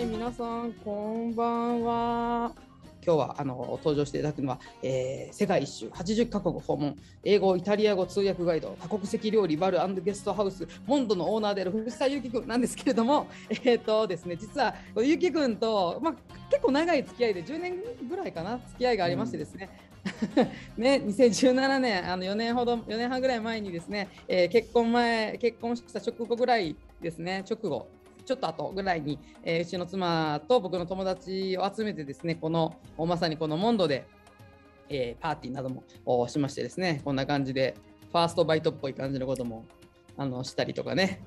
い、皆さん、こんばんは。今日はあの登場していただくのは、えー、世界一周80カ国訪問英語イタリア語通訳ガイド多国籍料理バルゲストハウスモンドのオーナーである藤沢ゆき君なんですけれども えっ、ー、とですね実は由紀君とまあ結構長い付き合いで10年ぐらいかな付き合いがありましてですね、う んね、2017年あの4年ほど4年半ぐらい前にですね、えー、結婚前結婚した直後ぐらいですね直後ちょっと後ぐらいに、えー、うちの妻と僕の友達を集めてですねこのまさにこのモンドで、えー、パーティーなどもしましてですねこんな感じでファーストバイトっぽい感じのこともあのしたりとかね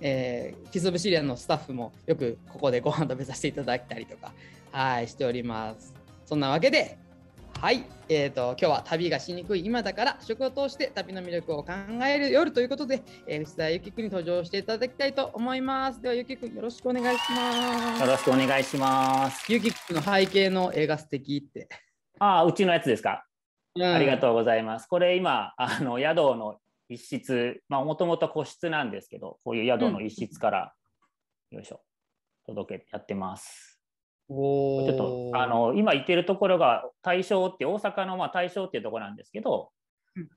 えー、キスブシリアンのスタッフもよくここでご飯食べさせていただいたりとかはいしております。そんなわけではい、えーと、今日は旅がしにくい今だから食を通して旅の魅力を考える夜ということで、えー、藤沢ゆきくんに登場していただきたいと思いますではゆきくんよろしくお願いしますよろしくお願いしますゆきくんの背景の映画素敵ってああうちのやつですか、うん、ありがとうございますこれ今あの宿の一室まあもともと個室なんですけどこういう宿の一室から、うん、よいしょ届けやってますちょっとあの今行ってるところが大正って大阪のまあ大正っていうとこなんですけど、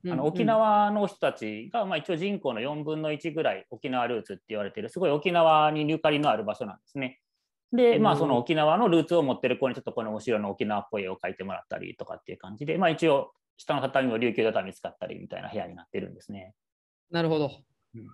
あの沖縄の人たちが、まあ、一応人口の4分の1ぐらい沖縄ルーツって言われてるすごい沖縄にゆかりのある場所なんですね。で、まあ、その沖縄のルーツを持ってる子にちょっとこの後ろの沖縄っぽい絵を描いてもらったりとかっていう感じで、まあ、一応下の畳も琉球畳使ったりみたいな部屋になってるんですね。なるほど、うん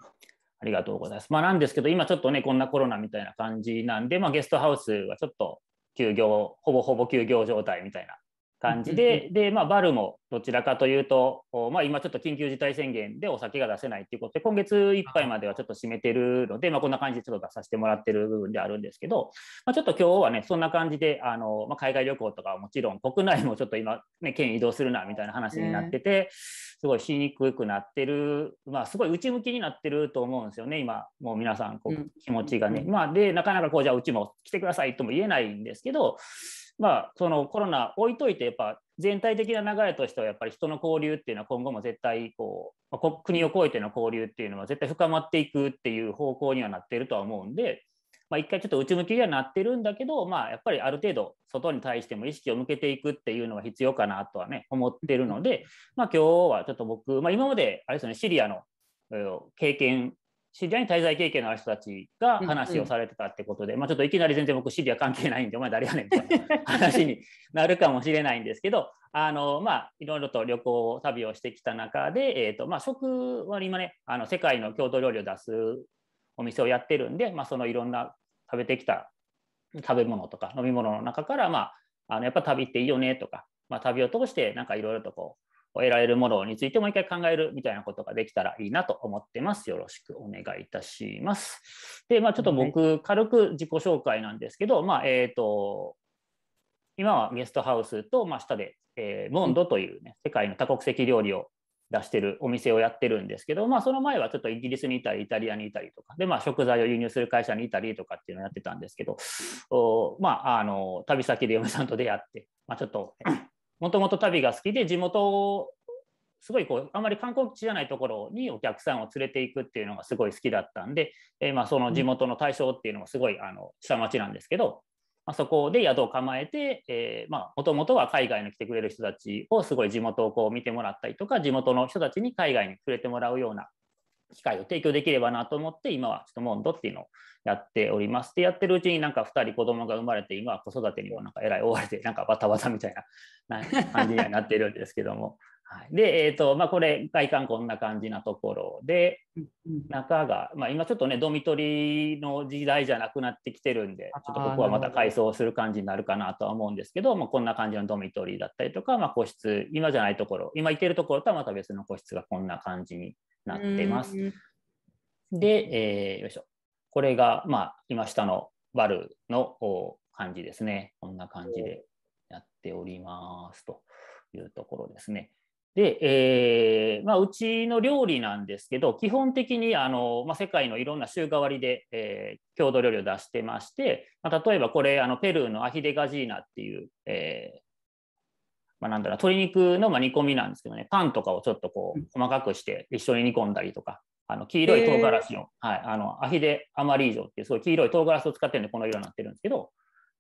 ありがとうございます。まあ、なんですけど、今ちょっとね、こんなコロナみたいな感じなんで、まあ、ゲストハウスはちょっと休業、ほぼほぼ休業状態みたいな感じで、で、まあ、バルもどちらかというと、まあ、今ちょっと緊急事態宣言でお酒が出せないということで、今月いっぱいまではちょっと閉めてるので、まあ、こんな感じでちょっと出させてもらってる部分であるんですけど、まあ、ちょっと今日はね、そんな感じで、あのまあ、海外旅行とかはもちろん、国内もちょっと今、ね、県移動するなみたいな話になってて、すごいしにくくなってる、まあ、すごい内向きになってると思うんですよね、今、もう皆さんこう、気持ちがね。まあ、で、なかなかこう、じゃあ、うちも来てくださいとも言えないんですけど、まあ、そのコロナ置いといてやっぱ全体的な流れとしてはやっぱり人の交流っていうのは今後も絶対こう、まあ、国を超えての交流っていうのは絶対深まっていくっていう方向にはなってるとは思うんで、まあ、一回ちょっと内向きにはなってるんだけど、まあ、やっぱりある程度外に対しても意識を向けていくっていうのは必要かなとはね思ってるので、まあ、今日はちょっと僕、まあ、今まであれですねシリアの経験シリアに滞在経験のある人たちが話をされてたってことで、うんうん、まあ、ちょっといきなり全然僕シリア関係ないんでお前誰やねんみたいな 話になるかもしれないんですけどあの、まあ、いろいろと旅行旅をしてきた中で、えーとまあ、食は今ねあの世界の郷土料理を出すお店をやってるんで、まあ、そのいろんな食べてきた食べ物とか飲み物の中から、まあ、あのやっぱ旅っていいよねとか、まあ、旅を通してなんかいろいろとこ得られるものについてもう一回考えるみたいなことができたらいいなと思ってます。よろしくお願いいたします。で、まあ、ちょっと僕、軽く自己紹介なんですけど、まあ、えっ、ー、と、今はゲストハウスと、まあ、下で、えー、モンドというね、世界の多国籍料理を出してるお店をやってるんですけど、まあ、その前はちょっとイギリスにいたりイタリアにいたりとかで、まあ、食材を輸入する会社にいたりとかっていうのをやってたんですけどお、まあ、あの旅先で嫁さんと出会って、まあ、ちょっともともと旅が好きで地元をすごいこうあんまり観光地じゃないところにお客さんを連れていくっていうのがすごい好きだったんで、えー、まあその地元の大象っていうのもすごいあの下町なんですけど、まあ、そこで宿を構えて、えまあもともとは海外に来てくれる人たちをすごい地元をこう見てもらったりとか地元の人たちに海外に触れてもらうような機会を提供できればなと思って、今はちょっとモンドっていうのをやっております。で、やってるうちになんか2人子供が生まれて、今は子育てにもなんかえらい追われて、なんかバタバタみたいな感じにはなってるんですけども、はい、で、えーとまあ、これ外観こんな感じなところで、中が、まあ、今ちょっとねドミトリーの時代じゃなくなってきてるんでちょっとここはまた改装する感じになるかなとは思うんですけどまあ、こんな感じのドミトリーだったりとか、まあ、個室今じゃないところ今行ってるところとはまた別の個室がこんな感じになってます。で、えー、よいしょこれが、まあ、今下のバルの感じですねこんな感じでやっておりますというところですね。で、えー、まあ、うちの料理なんですけど基本的にあの、まあ、世界のいろんな週替わりで、えー、郷土料理を出してまして、まあ、例えばこれあのペルーのアヒデガジーナっていう、えー、まあ、なんだろう鶏肉のま煮込みなんですけどねパンとかをちょっとこう細かくして一緒に煮込んだりとか。あの黄色い唐辛子を、はい、あのアヒデアマリージョっていうすごい黄色い唐辛子を使ってるんでこの色になってるんですけど、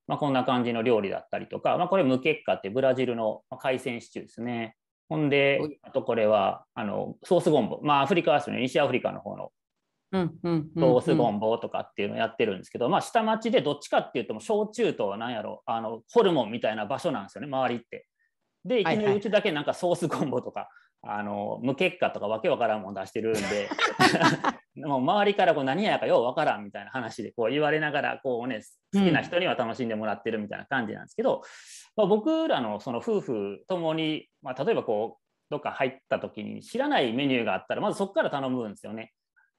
まあ、こんな感じの料理だったりとか、まあ、これ無結果ってブラジルの海鮮シチューですね。ほんで、あとこれは、あの、ソースゴンボ。まあ、アフリカはその西アフリカの方の、ソースゴンボとかっていうのをやってるんですけど、まあ、下町でどっちかっていうと、小中となんやろ、あの、ホルモンみたいな場所なんですよね、周りって。で、いきなりうちだけなんかソースゴンボとか、はいはい、あの、無結果とかわけわからんもん出してるんで、もう周りからこう何やかようわからんみたいな話でこう言われながらこう、ね、好きな人には楽しんでもらってるみたいな感じなんですけど、まあ、僕らのその夫婦ともに、まあ、例えばこうどっか入った時に知らないメニューがあったらまずそこから頼むんですよね。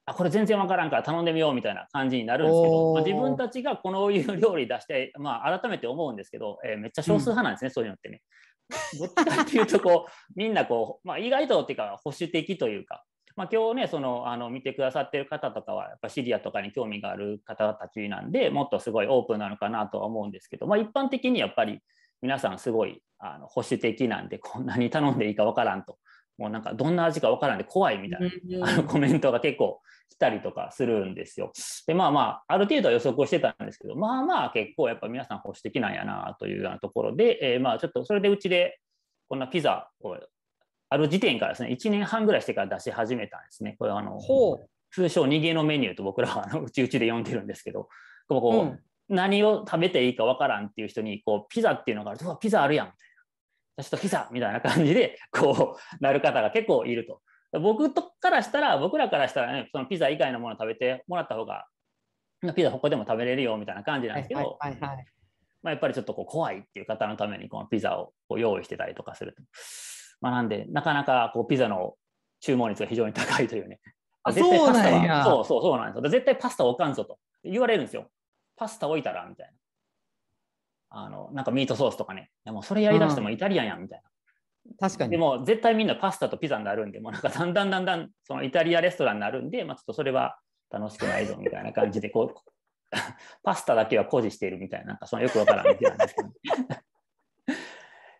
あこれ全然わからんから頼んでみようみたいな感じになるんですけど、まあ、自分たちがこのいう料理出して、まあ、改めて思うんですけど、えー、めっちゃ少数派なんですね、うん、そういうのってね。どっちかっていうとこうみんなこう、まあ、意外とっていうか保守的というかまあ、今日ねそのあの見てくださってる方とかはやっぱシリアとかに興味がある方たちなんでもっとすごいオープンなのかなとは思うんですけど、まあ、一般的にやっぱり皆さんすごいあの保守的なんでこんなに頼んでいいかわからんともうなんかどんな味かわからんで怖いみたいな、あのコメントが結構来たりとかするんですよ。でまあまあある程度は予測をしてたんですけどまあまあ結構やっぱ皆さん保守的なんやなというようなところで、えー、まあちょっとそれでうちでこんなピザをある時点からですね、1年半ぐらいしてから出し始めたんですね。これはあの通称逃げのメニューと僕らはあのうちうちで呼んでるんですけど、ここ、うん、何を食べていいかわからんっていう人にこうピザっていうのがあると、ピザあるやんみたいな。ちょっとピザみたいな感じで こうなる方が結構いると。僕とからしたら、僕らからしたらね、そのピザ以外のものを食べてもらった方が、ピザここでも食べれるよみたいな感じなんですけど、はいはいはいはい、まあ、やっぱりちょっとこう怖いっていう方のためにこのピザをこう用意してたりとかすると。まあ、なんで、なかなかこうピザの注文率が非常に高いというね。あ絶対パスタはそうそうそうなんですよ。絶対パスタ置かんぞと言われるんですよ。パスタ置いたらみたいな。あのなんかミートソースとかね。でもそれやりだしてもイタリアンやんみたいな。確かに。でも絶対みんなパスタとピザになるんで、もうなんかだんだんだんだんそのイタリアレストランになるんで、まあ、ちょっとそれは楽しくないぞみたいな感じでこう パスタだけは誇示しているみたいな、なんかそのよくわからんみたいなんですけど、ね、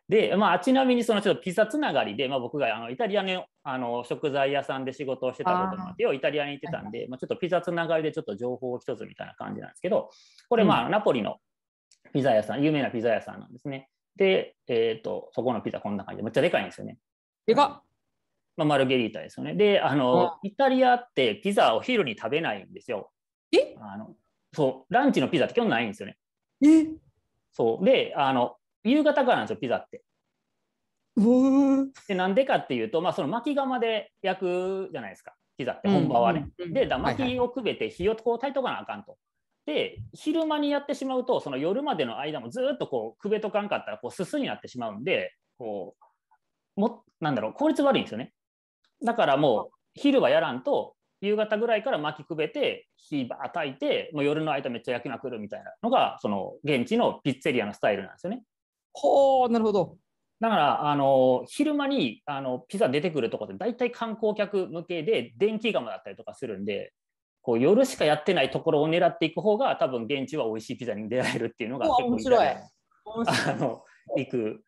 で、まあ、ちなみにそのちょっとピザつながりで、まあ、僕があのイタリアのあの食材屋さんで仕事をしてたこともあってイタリアに行ってたんで、まあ、ちょっとピザつながりでちょっと情報を一つみたいな感じなんですけどこれ、まあナポリのピザ屋さん有名なピザ屋さんなんですね。で、えーと、そこのピザこんな感じでめっちゃでかいんですよね。でかっ、まあ、マルゲリータですよね。であのイタリアってピザお昼に食べないんですよ。えあのそうランチのピザって基本ないんですよね。えそうであの夕方からなんですよピザって。でなんでかっていうと、まあ、その巻き窯で焼くじゃないですかピザって本場はね。うんうんで巻きをくべて火をこう炊いとかなあかんと。で昼間にやってしまうとその夜までの間もずっとこうくべとかんかったらこうすすになってしまうんでこうもなんだろう効率悪いんですよね。だからもう昼はやらんと夕方ぐらいから巻きくべて火ば炊いてもう夜の間めっちゃ焼きまくるみたいなのがその現地のピッツェリアのスタイルなんですよね。ほうなるほど。だからあの昼間にあのピザ出てくるとこって大体観光客向けで電気釜だったりとかするんでこう夜しかやってないところを狙っていく方が多分現地は美味しいピザに出会えるっていうのが結構面白いあの行く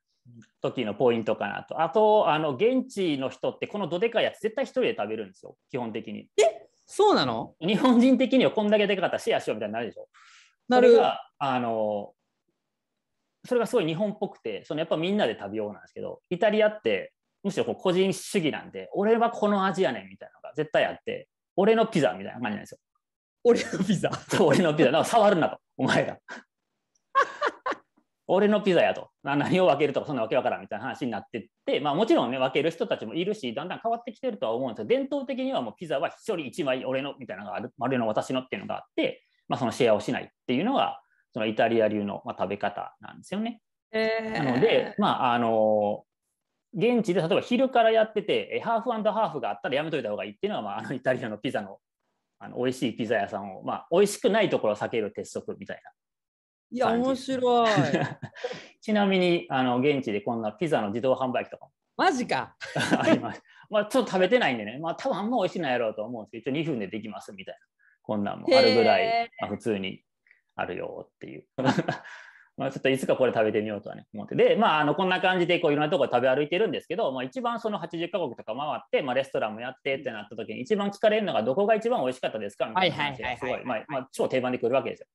時のポイントかなとあとあの現地の人ってこのどでかいやつ絶対一人で食べるんですよ基本的にえそうなの日本人的にはこんだけでかかったらシェアしようみたいになるでしょなるあのそれがすごい日本っぽくてそのやっぱみんなで食べようなんですけどイタリアってむしろこう個人主義なんで俺はこの味やねんみたいなのが絶対あって俺のピザみたいな感じなんですよ。俺のピザそう俺のピザなんか触るなとお前ら。俺のピザやと何を分けるとかそんなわけわからんみたいな話になってって、まあ、もちろんね分ける人たちもいるしだんだん変わってきてるとは思うんですけど伝統的にはもうピザは一人一枚俺のみたいなのがある丸の私のっていうのがあって、まあ、そのシェアをしないっていうのがそのイタリア流の、まあ、食べ方なんですよね。えー、なので、まああの現地で例えば昼からやっててハーフハーフがあったらやめといた方がいいっていうのは、まあ、あのイタリアのピザのあの美味しいピザ屋さんを、まあ、美味しくないところを避ける鉄則みたいな。いや面白い ちなみにあの現地でこんなピザの自動販売機とかもマジか あります。まあちょっと食べてないんでね、まあ多分あんま美味しいのやろうと思うんですけど、一応2分でできますみたいな、こんなんもあるぐらい、まあ、普通にあるよっていう。まあちょっといつかこれ食べてみようとはね、思って。で、まあ、あのこんな感じでこういろんなところ食べ歩いてるんですけど、まあ、一番その80か国とか回って、まあ、レストランもやってってなった時に、一番聞かれるのが、どこが一番美味しかったですかみたいな話がすごい、まあ、超定番でくるわけですよ。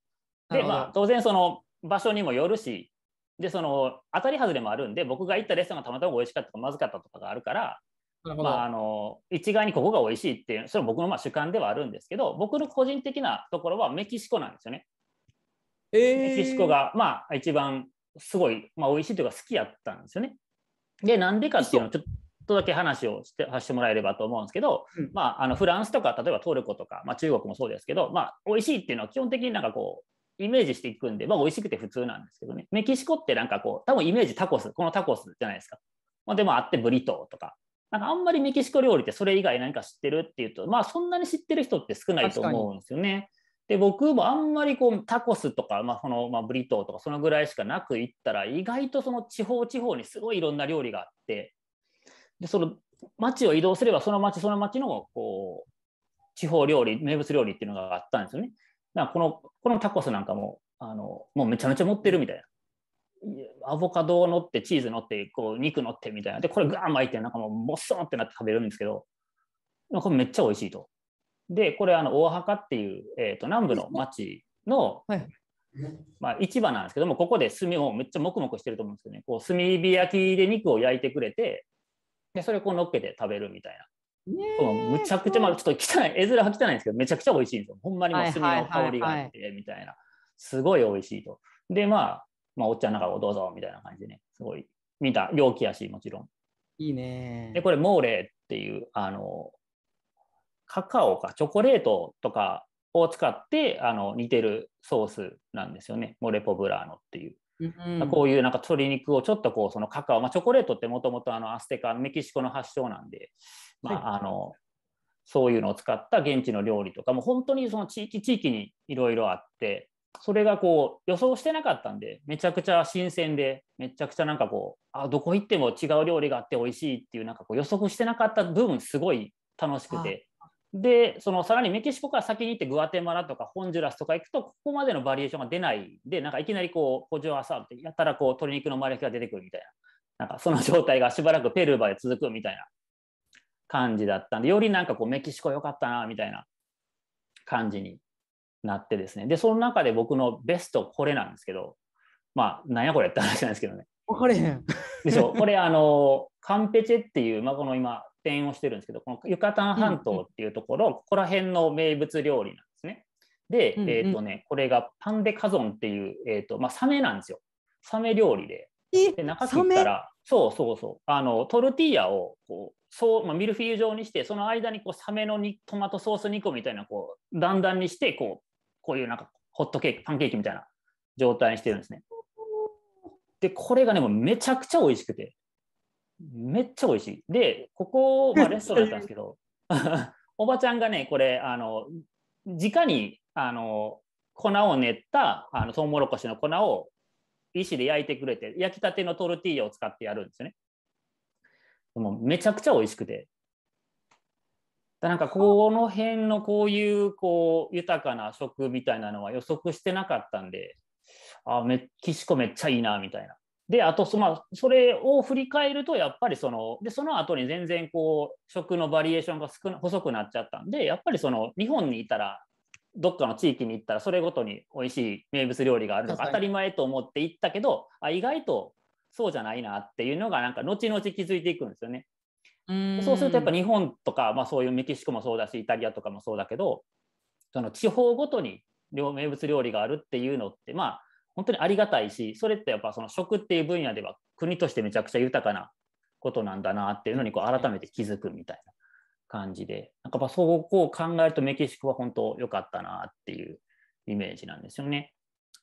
で、まあ、当然その場所にもよるし、で、その当たり外れもあるんで、僕が行ったレストランがたまたま美味しかったとかまずかったとかがあるから、まあ、あの一概にここが美味しいっていうそれは僕のまあ主観ではあるんですけど僕の個人的なところはメキシコなんですよね。メキシコが、まあ、一番すごい、まあ、美味しいというか好きやったんですよね。で、なんでかっていうのをちょっとだけ話をしてさせてもらえればと思うんですけど、うん、まあ、あのフランスとか、例えばトルコとか、まあ、中国もそうですけど、まあ、美味しいっていうのは基本的になんかこう、イメージしていくんで、まあ、美味しくて普通なんですけどね。メキシコってなんかこう、多分イメージタコス、このタコスじゃないですか。まあ、でもあってブリトーとか。なんかあんまりメキシコ料理ってそれ以外何か知ってるっていうと、まあそんなに知ってる人って少ないと思うんですよね。で僕もあんまりこうタコスとか、まあそのまあ、ブリトーとかそのぐらいしかなく行ったら意外とその地方地方にすごいいろんな料理があってでその町を移動すればその町その町のこう地方料理名物料理っていうのがあったんですよね。だこのこのタコスなんかもあのもうめちゃめちゃ持ってるみたいな。アボカドを乗ってチーズ乗ってこう肉乗ってみたいなでこれガーン巻いてなんかもうもっソってなって食べるんですけどこれめっちゃ美味しいと。でこれあの大墓っていう、えーと、南部の町の、はい、まあ、市場なんですけどもここで炭をめっちゃもくもくしてると思うんですけどねこう炭火焼きで肉を焼いてくれてでそれをこうのっけて食べるみたいな。むちゃくちゃ、まあ、ちょっと汚い絵面は汚いんですけどめちゃくちゃ美味しいんですよほんまにもう炭の香りがあってみたいな、すごい美味しいとで、まあ、まあおっちゃんなんかをどうぞみたいな感じでねすごい見た陽気やしもちろんいいねでこれモーレーっていうあのカカオかチョコレートとかを使ってあの煮てるソースなんですよねモレポブラーノっていう。うん、こういうなんか鶏肉をちょっとこうそのカカオ、まあ、チョコレートってもともとアステカメキシコの発祥なんで、まあ、あのそういうのを使った現地の料理とかも本当にその地域地域にいろいろあってそれがこう予想してなかったんでめちゃくちゃ新鮮でめちゃくちゃなんかこうあどこ行っても違う料理があって美味しいっていうなんかこう予測してなかった部分すごい楽しくてで、そのさらにメキシコから先に行ってグアテマラとかホンジュラスとか行くと、ここまでのバリエーションが出ないで、なんかいきなりこう、補助アサーってやったらこう、鶏肉の丸焼きが出てくるみたいな、なんかその状態がしばらくペルーバで続くみたいな感じだったんで、よりなんかこう、メキシコ良かったな、みたいな感じになってですね。で、その中で僕のベストこれなんですけど、まあ、なんやこれって話なんですけどね。分かれへん。でしょ、これあの、カンペチェっていう、まあ、この今、展をしてるんですけどこのユカタン半島っていうところ、ここら辺の名物料理なんですね。で、えーとね、これがパンデカゾンっていう、えーとまあ、サメなんですよ。サメ料理で。で中切ったらそうそうそうあのトルティーヤをこうそうまあ、ミルフィーユ状にしてその間にこうサメのにトマトソース2個みたいなこうだんだんにしてこうこういうなんかホットケーキパンケーキみたいな状態にしてるんですね。でこれがねもうめちゃくちゃ美味しくてめっちゃ美味しい。で、ここ、まあ、レストランだったんですけど、おばちゃんがね、これ、あの、直に、あの、粉を練ったあのトウモロコシの粉を石で焼いてくれて、焼きたてのトルティーヤを使ってやるんですね。でもめちゃくちゃ美味しくて。だなんかこの辺のこういうこう豊かな食みたいなのは予測してなかったんで、あめ、岸子めっちゃいいなみたいな。で、あとそ、まあ、それを振り返ると、やっぱりその、で、その後に全然こう、食のバリエーションが少な細くなっちゃったんで、やっぱりその、日本にいたら、どっかの地域に行ったら、それごとに美味しい名物料理があるのが当たり前と思って行ったけど、あ意外とそうじゃないなっていうのが、なんか、後々気づいていくんですよね。うそうすると、やっぱ日本とか、まあ、そういうメキシコもそうだし、イタリアとかもそうだけど、その地方ごとに名物料理があるっていうのって、まあ、本当にありがたいしそれってやっぱその食っていう分野では国としてめちゃくちゃ豊かなことなんだなっていうのにこう改めて気づくみたいな感じでなんかやっぱそこを考えるとメキシコは本当良かったなっていうイメージなんですよね。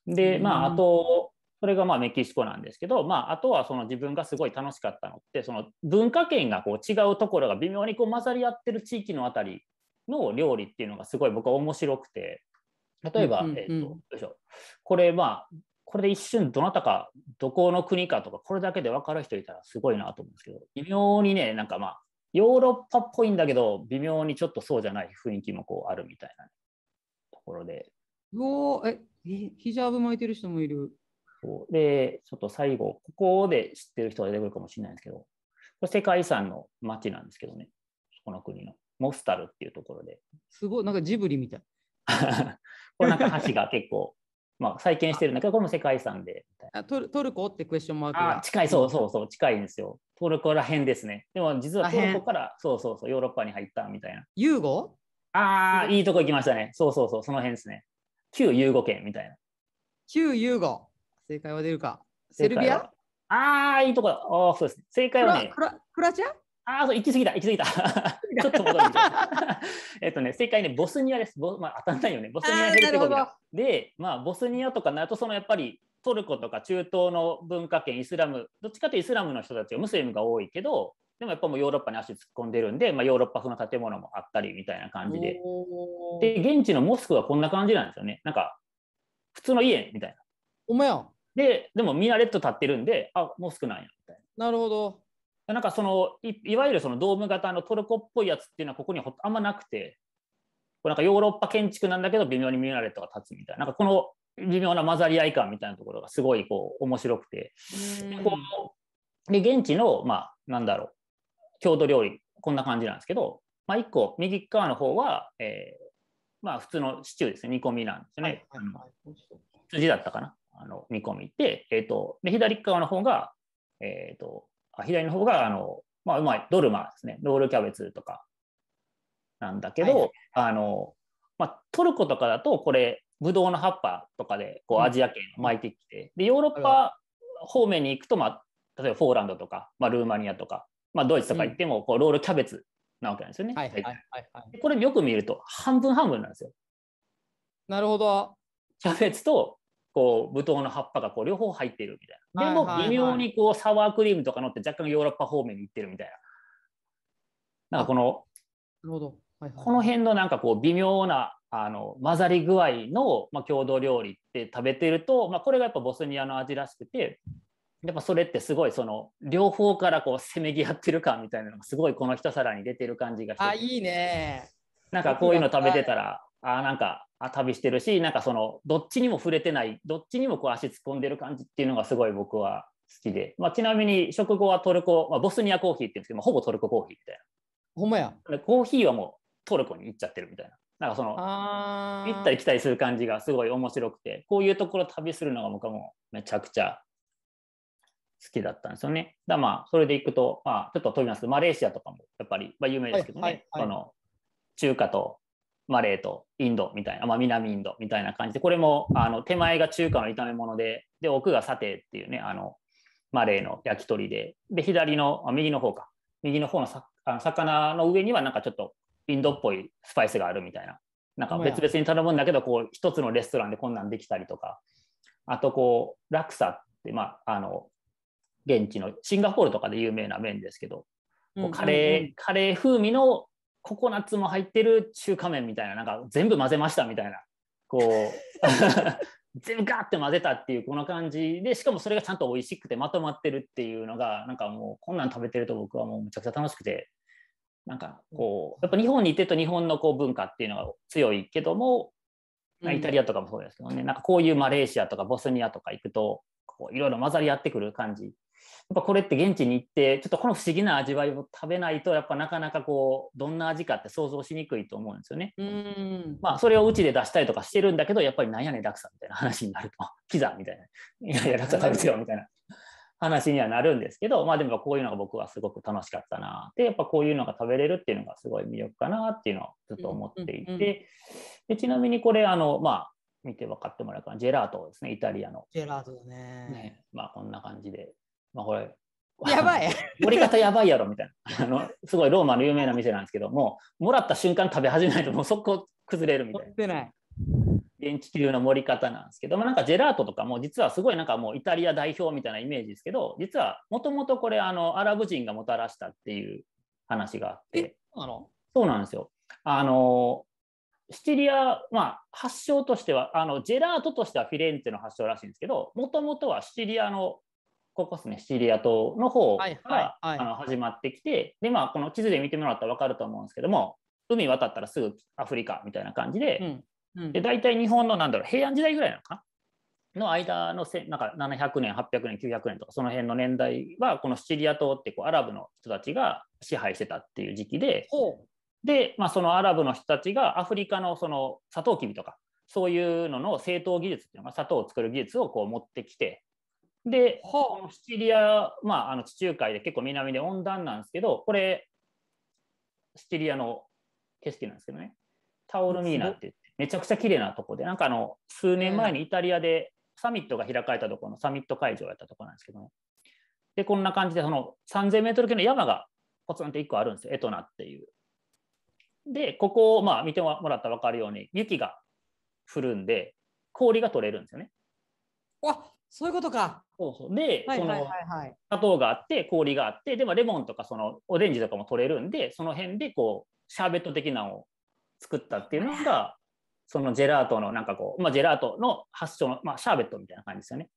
でまああとそれがまあメキシコなんですけど、まあ、あとはその自分がすごい楽しかったのってその文化圏がこう違うところが微妙にこう混ざり合ってる地域のあたりの料理っていうのがすごい僕は面白くて例えば、えと、よいしょこれまあこれで一瞬どなたかどこの国かとかこれだけで分かる人いたらすごいなと思うんですけど微妙にねなんかまあヨーロッパっぽいんだけど微妙にちょっとそうじゃない雰囲気もこうあるみたいなところで。うおえヒジャブ巻いてる人もいる。そうでちょっと最後ここで知ってる人が出てくるかもしれないんですけどこれ世界遺産の街なんですけどねこの国のモスタルっていうところで。すごいなんかジブリみたい。これなんか橋が結構、まあ、再建してるんだけど、これも世界遺産であトル。トルコってクエスチョンマークが近い、そうそうそう、近いんですよ。トルコら辺ですね。でも実はトルコから、そうそうそう、ヨーロッパに入ったみたいな。ユーゴああ、いいとこ行きましたね。そうそうそう、その辺ですね。旧ユーゴ圏みたいな。旧ユーゴ。正解は出るか。セルビアああ、いいとこだ。ああ、そうですね。正解はね。クラクラチアああ、そう、行き過ぎた、行き過ぎた。ちょっと戻るみたいえっとね、正解ね、ボスニアです。ボまあ、当たんないよね。ボスニアヘルツェゴビナ。で、まあ、ボスニアとかなると、そのやっぱりトルコとか中東の文化圏、イスラム、どっちかというとイスラムの人たちはムスリムが多いけど、でもやっぱもうヨーロッパに足突っ込んでるんで、まあ、ヨーロッパ風の建物もあったりみたいな感じで。で、現地のモスクはこんな感じなんですよね。なんか、普通の家みたいな。お前やで、でもミんレット立ってるんで、あ、モスクなんやみたいな。なるほど。なんかそのいわゆるそのドーム型のトルコっぽいやつっていうのはここにあんまなくてこれなんかヨーロッパ建築なんだけど微妙にミュラレットが立つみたいななんかこの微妙な混ざり合い感みたいなところがすごいこう面白くてで現地のまあなんだろう郷土料理こんな感じなんですけど、まあ、1個右側の方は、えー、まあ普通のシチューですね煮込みなんですよね、はいはい、筋だったかなあの煮込みで,、えーと、で左側の方が、えーと左の方があの、まあ、うまいドルマですねロールキャベツとかなんだけど、はい、あのまあ、トルコとかだとこれブドウの葉っぱとかでこうアジア圏巻いてきて、うん、でヨーロッパ方面に行くと、まあ、例えばポーランドとか、まあ、ルーマニアとか、まあ、ドイツとか行ってもこうロールキャベツなわけなんですよね。これよく見ると半分半分なんですよ。なるほど。キャベツとこう、ぶどうの葉っぱがこう両方入ってるみたいな。でも、微妙にこう、サワークリームとか乗って若干ヨーロッパ方面に行ってるみたいな。なんかこの、なるほどはいはい、この辺のなんかこう、微妙な、あの混ざり具合の、まあ、郷土料理って食べてると、まあ、これがやっぱボスニアの味らしくてやっぱそれってすごいその両方からこうせめぎ合ってる感みたいなのがすごいこの一皿に出てる感じがしてあいいねなんかこういうの食べてたら、あなんか旅してるしなんかそのどっちにも触れてないどっちにもこう足突っ込んでる感じっていうのがすごい僕は好きで、まあ、ちなみに食後はトルコ、まあ、ボスニアコーヒーって言うんですけど、まあ、ほぼトルココーヒーみたいな。ほんまや。コーヒーはもうトルコに行っちゃってるみたいな。なんかその行ったり来たりする感じがすごい面白くてこういうところ旅するのが僕はもうめちゃくちゃ好きだったんですよね。だまあそれで行くと、まあ、ちょっと飛びますけどマレーシアとかもやっぱり、まあ、有名ですけどね、はいはいはい、の中華とマレーとインドみたいな、まあ、南インドみたいな感じでこれもあの手前が中華の炒め物でで奥がサテっていうねあのマレーの焼き鳥でで左のあ右の方か右の方のさあの魚の上にはなんかちょっとインドっぽいスパイスがあるみたいななんか別々に頼むんだけどこう一つのレストランでこんなんできたりとかあとこうラクサってまああの現地のシンガポールとかで有名な麺ですけど、カレー、カレー風味のココナッツも入ってる中華麺みたいななんか全部混ぜましたみたいなこう 全部ガーって混ぜたっていうこの感じでしかもそれがちゃんと美味しくてまとまってるっていうのがなんかもうこんなん食べてると僕はもうめちゃくちゃ楽しくてなんかこうやっぱ日本にいてると日本のこう文化っていうのが強いけどもイタリアとかもそうですけどね、なんかこういうマレーシアとかボスニアとか行くとこういろいろ混ざり合ってくる感じやっぱこれって現地に行ってちょっとこの不思議な味わいを食べないとやっぱなかなかこうどんな味かって想像しにくいと思うんですよね。うんまあそれをうちで出したりとかしてるんだけどやっぱりなんやねんさんみたいな話になるとピザみたいな「いやいや落差食べてよ」みたいな。話にはなるんですけど、まあ、でもこういうのが僕はすごく楽しかったなでやっぱこういうのが食べれるっていうのがすごい魅力かなっていうのをずっと思っていて、うんうんうん、でちなみにこれあのまあ見て分かってもらうかなジェラートですねイタリアのジェラートだね、ね、まあこんな感じでまあ、これやばい 盛り方やばいやろみたいなあのすごいローマの有名な店なんですけどももらった瞬間食べ始めないともうそこ崩れるみたいな。現地流の盛り方なんですけどもなんかジェラートとかも実はすごいなんかもうイタリア代表みたいなイメージですけど実はもともとこれあのアラブ人がもたらしたっていう話があってあのそうなんですよ。あのシチリア、まあ、発祥としてはあのジェラートとしてはフィレンツェの発祥らしいんですけどもともとはシチリアのここですね、シチリア島の方から、あの始まってきて、で、まあ、この地図で見てもらったら分かると思うんですけども、海渡ったらすぐアフリカみたいな感じで、うんうん、で大体日本のなんだろう、平安時代ぐらいなのかなの間のせなんか700年、800年、900年とか、その辺の年代は、このシチリア島ってこうアラブの人たちが支配してたっていう時期で、で、まあ、そのアラブの人たちがアフリカのそのサトウキビとか、そういうのの製糖技術っていうのが砂糖を作る技術をこう持ってきてで、このシチリア、まあ、あの地中海で結構南で温暖なんですけど、これ、シチリアの景色なんですけどね、タオルミーナってって、めちゃくちゃ綺麗なとこで、なんかあの数年前にイタリアでサミットが開かれたところのサミット会場やったところなんですけどね。で、こんな感じで、その3000メートル級の山がポツンと1個あるんですよ、エトナっていう。で、ここをまあ見てもらったら分かるように、雪が降るんで、氷が取れるんですよね。わそういうことか。そうそうで、はいはいはい、砂糖があって氷があってでもレモンとかそのオレンジとかも取れるんでその辺でこうシャーベット的なのを作ったっていうのがそのジェラートのなんかこう、まあ、ジェラートの発祥の、まあ、シャーベットみたいな感じですよね。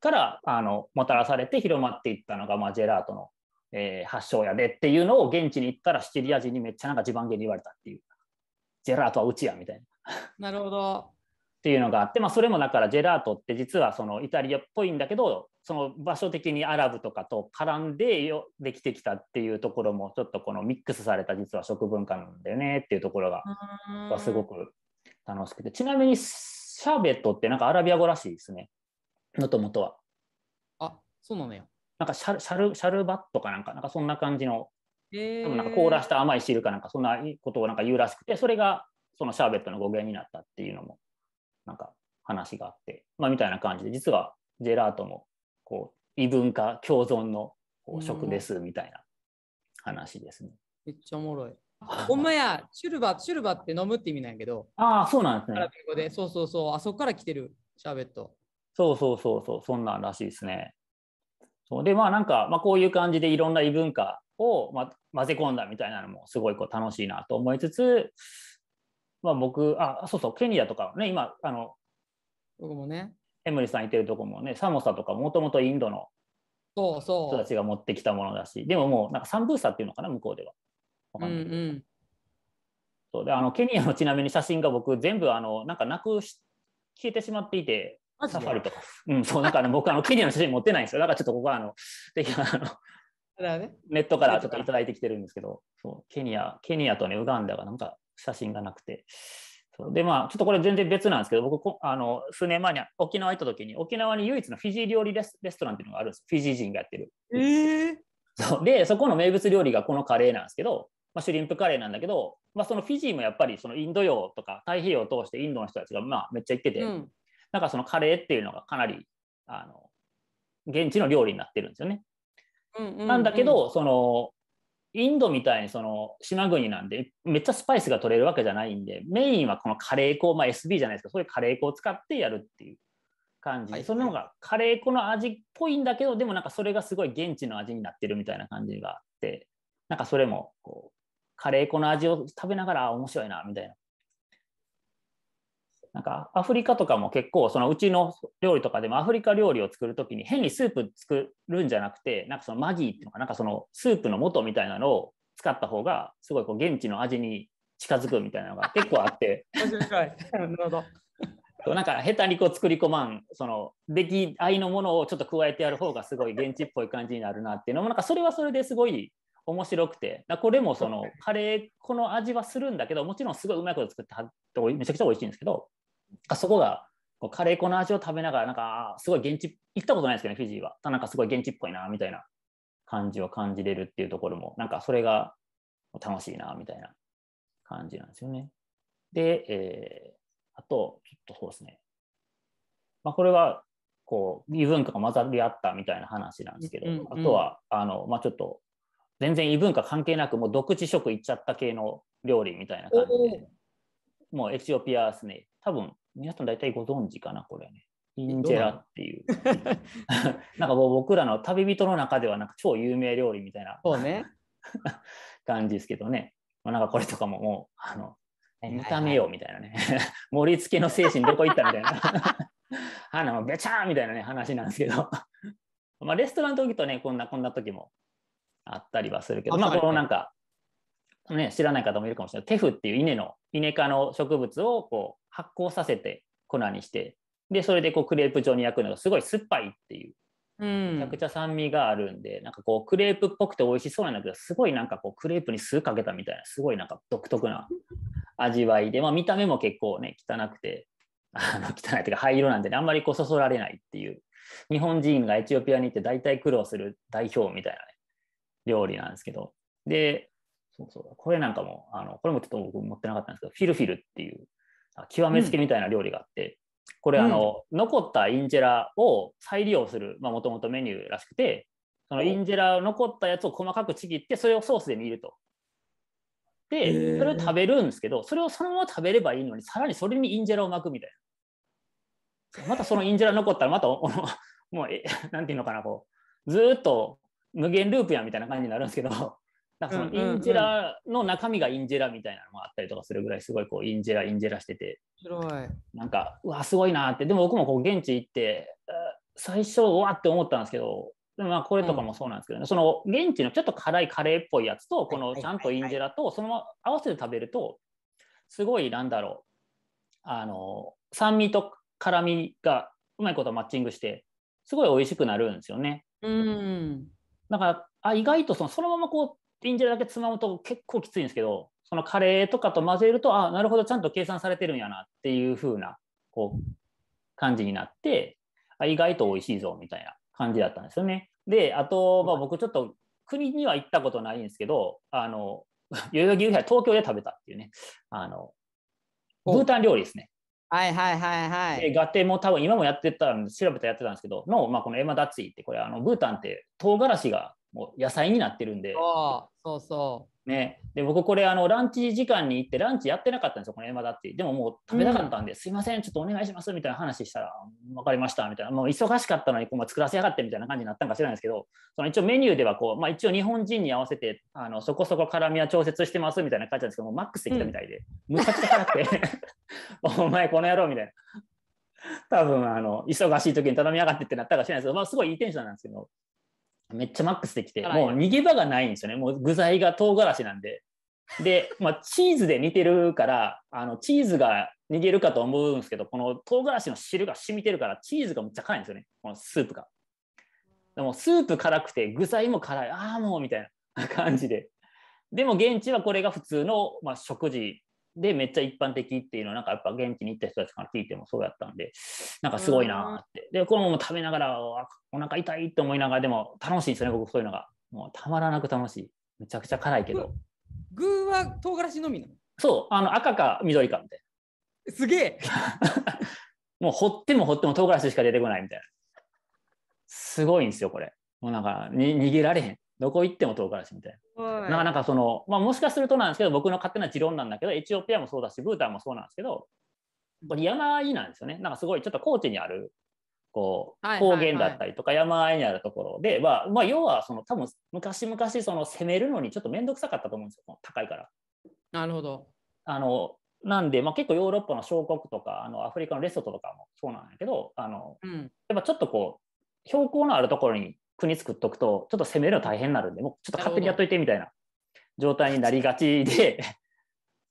からあのもたらされて広まっていったのが、まあ、ジェラートの、えー、発祥やでっていうのを現地に行ったらシチリア人にめっちゃなんか地盤げに言われたっていうジェラートはうちやみたいな。なるほど。っていうのがあって、まあ、それもだからジェラートって実はそのイタリアっぽいんだけどその場所的にアラブとかと絡んでよできてきたっていうところもちょっとこのミックスされた実は食文化なんだよねっていうところがすごく楽しくてちなみにシャーベットってなんかアラビア語らしいですねもともとは。あそうなのよ。なんかシャルシャルシャルバットかなんかなんかそんな感じの多分なんか凍らした甘い汁かなんかそんなことをなんか言うらしくてそれがそのシャーベットの語源になったっていうのもなんか話があって、まあ、みたいな感じで実はジェラートもこう異文化共存のこう食ですみたいな話ですね。めっちゃおもろい。ほんまや、シュルバ、シュルバって飲むって意味なんやけど。ああ、そうなんですね。アラビ語で、そうそうそう、あそこから来てる、シャーベット。そうそうそうそう、そんなんらしいですね。そうで、まあなんか、まあ、こういう感じでいろんな異文化を、ま、混ぜ込んだみたいなのもすごいこう楽しいなと思いつつ、まあ、僕、あ、そうそう、ケニアとかね、今、あの、僕もね、エムリさんいてるとこもね、サモサとかもともとインドの人たちが持ってきたものだし、そうそうでももう、なんかサンブーサっていうのかな、向こうでは。わかんないうんうん、そうであのケニアのちなみに写真が僕、全部、あの、なんかなくし、消えてしまっていて、サファリとか。うん、そう、なんか、ね、僕、あの、ケニアの写真持ってないんですよ。だからちょっとここは、あの、ぜひ、あの、ね、ネットからちょっと頂いてきてるんですけど、そう、ケニア、ケニアとね、ウガンダがなんか、写真がなくて。でまあ、ちょっとこれ全然別なんですけど僕あの数年前に沖縄行った時に沖縄に唯一のフィジー料理レスレストランっていうのがあるんですフィジー人がやってる。えー、でそこの名物料理がこのカレーなんですけど、まあ、シュリンプカレーなんだけど、まあ、そのフィジーもやっぱりそのインド洋とか太平洋を通してインドの人たちがまあめっちゃ行ってて、うん、なんかそのカレーっていうのがかなりあの現地の料理になってるんですよね。うんうんうん、なんだけどそのインドみたいにその島国なんでめっちゃスパイスが取れるわけじゃないんでメインはこのカレー粉、まあ、SB じゃないですかそういうカレー粉を使ってやるっていう感じ、はい、その方がカレー粉の味っぽいんだけどでもなんかそれがすごい現地の味になってるみたいな感じがあってなんかそれもこうカレー粉の味を食べながら面白いなみたいななんかアフリカとかも結構そのうちの料理とかでもアフリカ料理を作る時に変にスープ作るんじゃなくてなんかそのマギーっていうのかなんかそのスープの素みたいなのを使った方がすごいこう現地の味に近づくみたいなのが 結構あってなるほどなんか下手にこう作り込まんその出来合いのものをちょっと加えてやる方がすごい現地っぽい感じになるなっていうのもなんかそれはそれですごい面白くてこれもそのカレーこの味はするんだけどもちろんすごいうまいこと作ってはってめちゃくちゃ美味しいんですけどあそこがこうカレー粉の味を食べながらなんかすごい現地行ったことないですけど、ね、フィジーはなんかすごい現地っぽいなみたいな感じを感じれるっていうところもなんかそれが楽しいなみたいな感じなんですよね。で、えー、あとちょっとそうですね、まあ、これはこう異文化が混ざり合ったみたいな話なんですけど、うんうん、あとはあの、まあ、ちょっと全然異文化関係なくもう独自食いっちゃった系の料理みたいな感じでもうエチオピアですね多分皆さん大体ご存知かな、これね。インジェラっていう。なんかもう僕らの旅人の中ではなんか超有名料理みたいなそう、ね、感じですけどね。まあ、なんかこれとかももう、あの、見た目よみたいなね。盛り付けの精神どこ行ったみたいな。花もべちゃーみたいなね、話なんですけど。まあレストランの時とね、こんな、こんな時もあったりはするけど、あまあこのなんか、ね、知らない方もいるかもしれない。テフっていう稲の、稲科の植物をこう、発酵させて粉にしてでそれでこうクレープ状に焼くのがすごい酸っぱいっていう、うん、めちゃくちゃ酸味があるんでなんかこうクレープっぽくて美味しそうなんだけどすごいなんかこうクレープに酢かけたみたいなすごいなんか独特な味わいで、まあ、見た目も結構ね汚くてあの汚いというか灰色なんで、ね、あんまりこうそそられないっていう日本人がエチオピアに行って大体苦労する代表みたいな、ね、料理なんですけどでそうそうこれなんかもあのこれもちょっと僕持ってなかったんですけどフィルフィルっていう極めつけみたいな料理があって、これあの、残ったインジェラを再利用するもともとメニューらしくてそのインジェラ残ったやつを細かくちぎってそれをソースで煮ると。でそれを食べるんですけどそれをそのまま食べればいいのにさらにそれにインジェラを巻くみたいな。またそのインジェラ残ったらまた もうえなんていうのかなこうずっと無限ループやみたいな感じになるんですけどなんかそのインジェラの中身がインジェラみたいなのもあったりとかするぐらいすごいこうインジェラインジェラしててなんかうわすごいなってでも僕もこう現地行って最初うわって思ったんですけどでもまあこれとかもそうなんですけどね、うん、その現地のちょっと辛いカレーっぽいやつとこのちゃんとインジェラとそのまま合わせて食べるとすごいなんだろうあの酸味と辛みがうまいことマッチングしてすごい美味しくなるんですよね。うんだからあ意外とそのそのままこうリンジェルだけつまむと結構きついんですけどそのカレーとかと混ぜるとあなるほどちゃんと計算されてるんやなっていう風なこう感じになってあ意外と美味しいぞみたいな感じだったんですよね。であと、まあ、僕ちょっと国には行ったことないんですけどあの 代々木牛は東京で食べたっていうねあのブータン料理ですね。はいはいはいはい。ガテも多分今もやってたんで調べたやってたんですけどの、まあ、このエマダツイってこれあのブータンって唐辛子がもう野菜になってるんでそうそう。ね、で僕これあのランチ時間に行ってランチやってなかったんですよこの山だってでももう食べたかったんで、うん、すいませんちょっとお願いしますみたいな話したら分かりましたみたいなもう忙しかったのにこう作らせやがってみたいな感じになったんか知らないですけどその一応メニューではこう、まあ、一応日本人に合わせてあのそこそこ辛みは調節してますみたいな感じなんですけどもマックスできたみたいで、うん、むちゃくちゃ辛くて お前この野郎みたいな多分あの忙しい時に頼みやがってってなったか知らないですけど、まあ、すごいいいテンションなんですけどめっちゃマックスできて、もう逃げ場がないんですよね。もう具材が唐辛子なんで。で、まあ、チーズで煮てるから、あのチーズが逃げるかと思うんですけど、この唐辛子の汁が染みてるから、チーズがむっちゃ辛いんですよね、このスープが。でもスープ辛くて、具材も辛い、ああ、もうみたいな感じで。でも現地はこれが普通の、まあ、食事でめっちゃ一般的っていうのはなんかやっぱ現地に行った人たちから聞いてもそうやったんでなんかすごいなってでこのまま食べながらお腹痛いって思いながらでも楽しいんですよね僕そういうのがもうたまらなく楽しいめちゃくちゃ辛いけど具は唐辛子のみなのそうあの赤か緑かみたいなすげえ もう掘っても掘っても唐辛子しか出てこないみたいなすごいんですよこれもうなんかに逃げられへんどこ行っても唐辛子みたいな。なかなかその、まあ、もしかするとなんですけど僕の勝手な持論なんだけどエチオピアもそうだしブータンもそうなんですけどこれ山あいなんですよねなんかすごいちょっと高知にあるこう高原だったりとか山あいにあるところで、はまあ、要はその多分昔々その攻めるのにちょっと面倒くさかったと思うんですよ高いから。なるほどあのなんで、まあ、結構ヨーロッパの小国とかあのアフリカのレソトとかもそうなんだけどあの、うん、やっぱちょっとこう標高のあるところに国作っとくと、ちょっと攻めるの大変になるんで、もうちょっと勝手にやっといてみたいな状態になりがちで、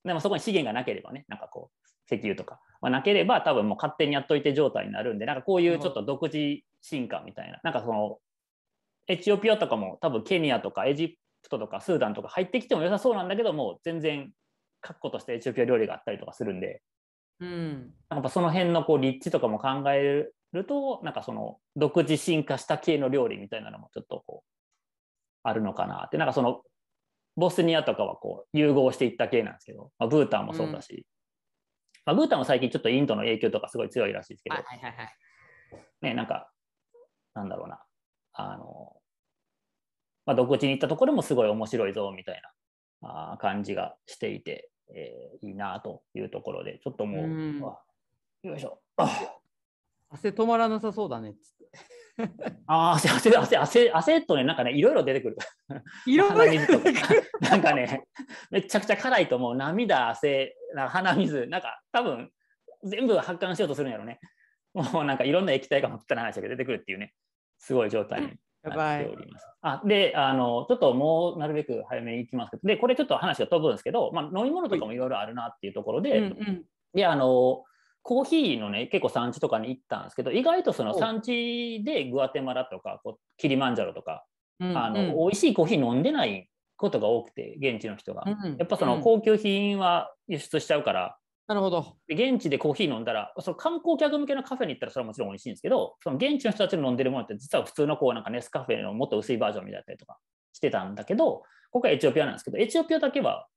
でもそこに資源がなければね、なんかこう、石油とか、まあ、なければ多分もう勝手にやっといて状態になるんで、なんかこういうちょっと独自進化みたいな、なんかその、エチオピアとかも多分ケニアとかエジプトとかスーダンとか入ってきても良さそうなんだけども、全然確固としてエチオピア料理があったりとかするんで、うん、なんかその辺のこう立地とかも考えるると、なんかその独自進化した系の料理みたいなのもちょっとこう、あるのかなって、なんかその、ボスニアとかはこう融合していった系なんですけど、まあ、ブータンもそうだし、うん、まあ、ブータンも最近ちょっとインドの影響とかすごい強いらしいですけど、はいはいはい、ね、なんか、なんだろうな、あの、まあ、独自に行ったところもすごい面白いぞみたいなあ感じがしていて、えー、いいなというところで、ちょっともう、うん、よいしょ、汗止まらなさそうだねっつって。ああ、汗、汗、汗、汗、汗とね、なんかね、いろいろ出てくる。いろいろ出てくる。なんかね、めちゃくちゃ辛いと思う。涙、汗、鼻水、なんかぶん。全部発汗しようとするんやろね。もうなんかいろんな液体が真っ赤話が出てくるっていうね、すごい状態になっております。あであの、ちょっともうなるべく早めに行きますけど、で、これちょっと話が飛ぶんですけど、まあ、飲み物とかもいろいろあるなっていうところで、うんうん、で、あの、コーヒーのね結構産地とかに行ったんですけど意外とその産地でグアテマラとかこうキリマンジャロとか、うんうん、あの美味しいコーヒー飲んでないことが多くて現地の人が、うん、やっぱその高級品は輸出しちゃうから、うん、なるほど現地でコーヒー飲んだらその観光客向けのカフェに行ったらそれはもちろん美味しいんですけどその現地の人たちの飲んでるものって実は普通のこうなんかネスカフェのもっと薄いバージョンみたいだったりとかしてたんだけどここはエチオピアなんですけどエチオピアだけは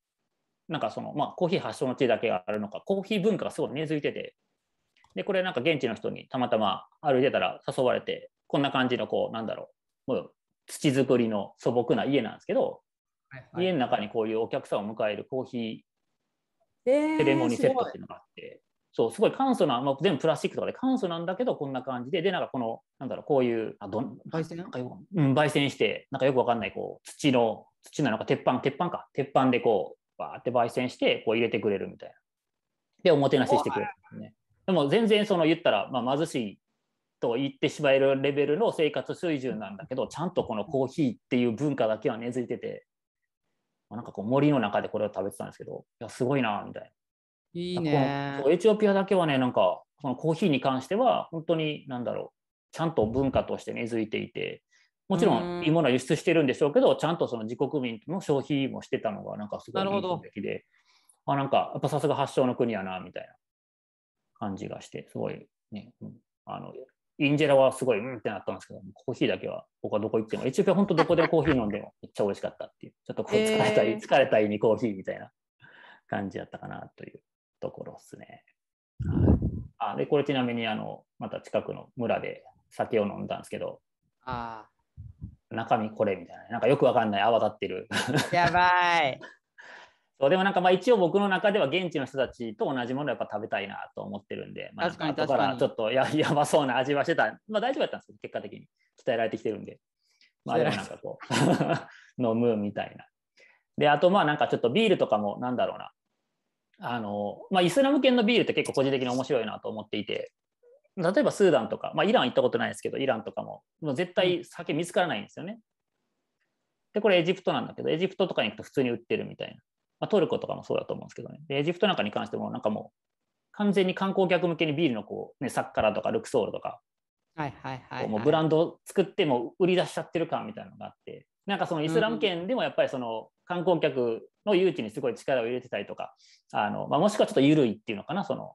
なんかその、まあ、コーヒー発祥の地だけがあるのか、コーヒー文化がすごい根付いてて、で、これなんか現地の人にたまたま歩いてたら誘われて、こんな感じの、こう、なんだろう、もう土作りの素朴な家なんですけど、はいはい、家の中にこういうお客さんを迎えるコーヒー、セレモニーセットっていうのがあって、そう、すごい簡素な、まあ、全部プラスチックとかで簡素なんだけど、こんな感じで、で、なんかこの、なんだろう、こういう、あどん焙煎なんかよく、うん、焙煎して、なんかよくわかんない、こう、土の、土なのか、鉄板、鉄板か、鉄板でこう、バーって焙煎してこう入れてくれるみたいな。で、おもてなししてくれるんですね。でも全然その言ったら、まあ、貧しいと言ってしまえるレベルの生活水準なんだけど、ちゃんとこのコーヒーっていう文化だけは根付いてて、まあ、なんかこう森の中でこれを食べてたんですけど、いや、すごいな、みたいな。いいね。エチオピアだけはね、なんか、そのコーヒーに関しては、本当に、なんだろう、ちゃんと文化として根付いていて、もちろんいいものは輸出してるんでしょうけど、ちゃんとその自国民の消費もしてたのがなんかすごい印象的であなんかやっぱさすが発祥の国やなみたいな感じがしてすごいね、うん、あのインジェラはすごいうんってなったんですけどコーヒーだけは僕はどこ行ってもエチオピア本当どこでコーヒー飲んでも めっちゃ美味しかったっていうちょっとこう疲れたり、えー、疲れたりにコーヒーみたいな感じやったかなというところですね。はい、あでこれちなみにあのまた近くの村で酒を飲んだんですけどあ中身これみたいななんかよくわかんない泡立ってる やばいそうでもなんかまあ一応僕の中では現地の人たちと同じものをやっぱ食べたいなと思ってるんで、まあ、確かに確からちょっとややばそうな味はしてたまあ大丈夫だったんですけど結果的に鍛えられてきてるんでまあでもなんかこう 飲むみたいなであとまあなんかちょっとビールとかもなんだろうなあのまあ、イスラム圏のビールって結構個人的に面白いなと思っていて、例えばスーダンとか、まあ、イラン行ったことないですけどイランとかももう絶対酒見つからないんですよね。でこれエジプトなんだけどエジプトとかに行くと普通に売ってるみたいな、まあ、トルコとかもそうだと思うんですけどねでエジプトなんかに関してもなんかもう完全に観光客向けにビールのこう、ね、サッカラとかルクソールとか、もうブランドを作っても売り出しちゃってる感みたいなのがあってなんかそのイスラム圏でもやっぱりその観光客の誘致にすごい力を入れてたりとかあの、まあ、もしくはちょっと緩いっていうのかなその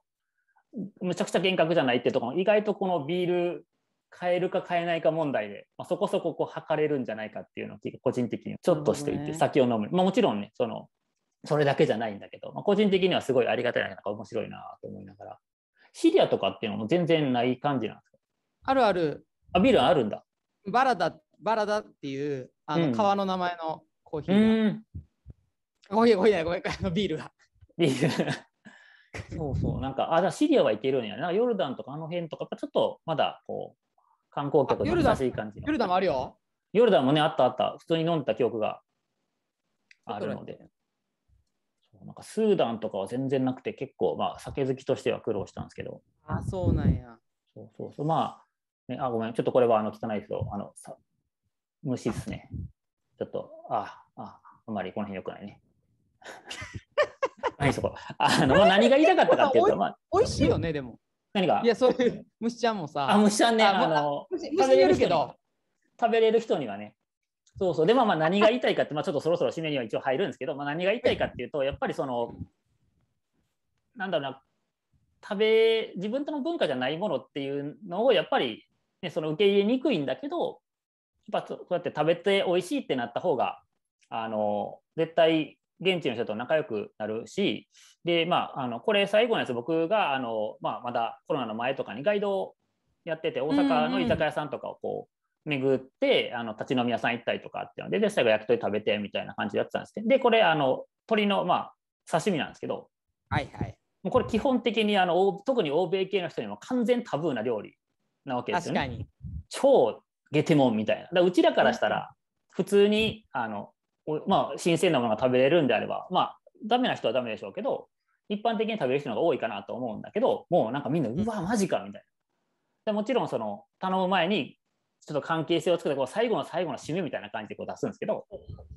むちゃくちゃ厳格じゃないってところ意外とこのビール買えるか買えないか問題で、まあ、そこそここう測れるんじゃないかっていうのを個人的にちょっとしていて、酒を飲む、まあ、もちろんねそのそれだけじゃないんだけど、まあ、個人的にはすごいありがたいなんか面白いなと思いながらシリアとかっていうのも全然ない感じなんですかあるあるあビールあるんだバラダバラダっていうあの川の名前のコーヒーが、うん、コーヒーコーヒーじゃーいービールがビールそうそう、なんか、あ、じゃシリアはいけるんやな、ヨルダンとかあの辺とか、ちょっとまだこう、観光客に優しい感じヨルダンもあるよ。ヨルダンもね、あったあった、普通に飲んだ記憶があるので。そうなんかスーダンとかは全然なくて、結構、まあ、酒好きとしては苦労したんですけど。あ、そうなんや。そうそうそう、まあ、ね、あ、ごめん、ちょっとこれはあの汚いですよ。あの、さ虫ですね。ちょっと、あ、あ、あんまりこの辺よくないね。何そこ。あの、何が言いたかったかっていうと、まあ。美味しいよね、でも。何がいや、そういう虫ちゃんもさ。あ、虫ちゃんね、あの、食べれるけど。食べれる人にはね。そうそう。でもまあ何が言いたいかって、まあちょっとそろそろ締めには一応入るんですけど、まあ何が言いたいかっていうと、やっぱりその、なんだろうな、食べ、自分との文化じゃないものっていうのを、やっぱり、ね、その受け入れにくいんだけど、やっぱそうやって食べて美味しいってなった方が、あの、絶対現地の人と仲良くなるしで、まあ、あのこれ最後のやつ僕があの、まあ、まだコロナの前とかにガイドをやってて大阪の居酒屋さんとかをこう巡って、うんうん、あの立ち飲み屋さん行ったりとかっていうのでで最後焼き鳥食べてみたいな感じでやってたんですけどでこれあの鶏の、まあ、刺身なんですけど、はいはい、もうこれ基本的にあの特に欧米系の人にも完全タブーな料理なわけですよね。超ゲテモンみたいな。だうちらからしたら、普通にあのまあ、新鮮なものが食べれるんであれば、まあ、ダメな人はダメでしょうけど、一般的に食べる人が多いかなと思うんだけど、もうなんかみんな、うわ、マジかみたいな。でもちろん、その、頼む前に、ちょっと関係性を作って、こう最後の最後の締めみたいな感じでこう出すんですけど、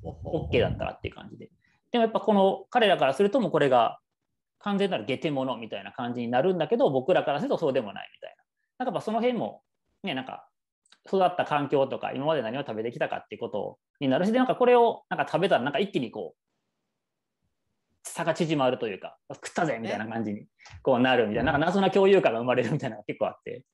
OK だったらっていう感じで。でもやっぱこの彼らからすると、もうこれが完全なる下手者みたいな感じになるんだけど、僕らからするとそうでもないみたいな。なんかその辺も、ね、なんか育った環境とか今まで何を食べてきたかっていうことになるしでなんかこれをなんか食べたらなんか一気にこう差が縮まるというか食ったぜみたいな感じにこうなるみたいななんか謎な共有感が生まれるみたいなのが結構あって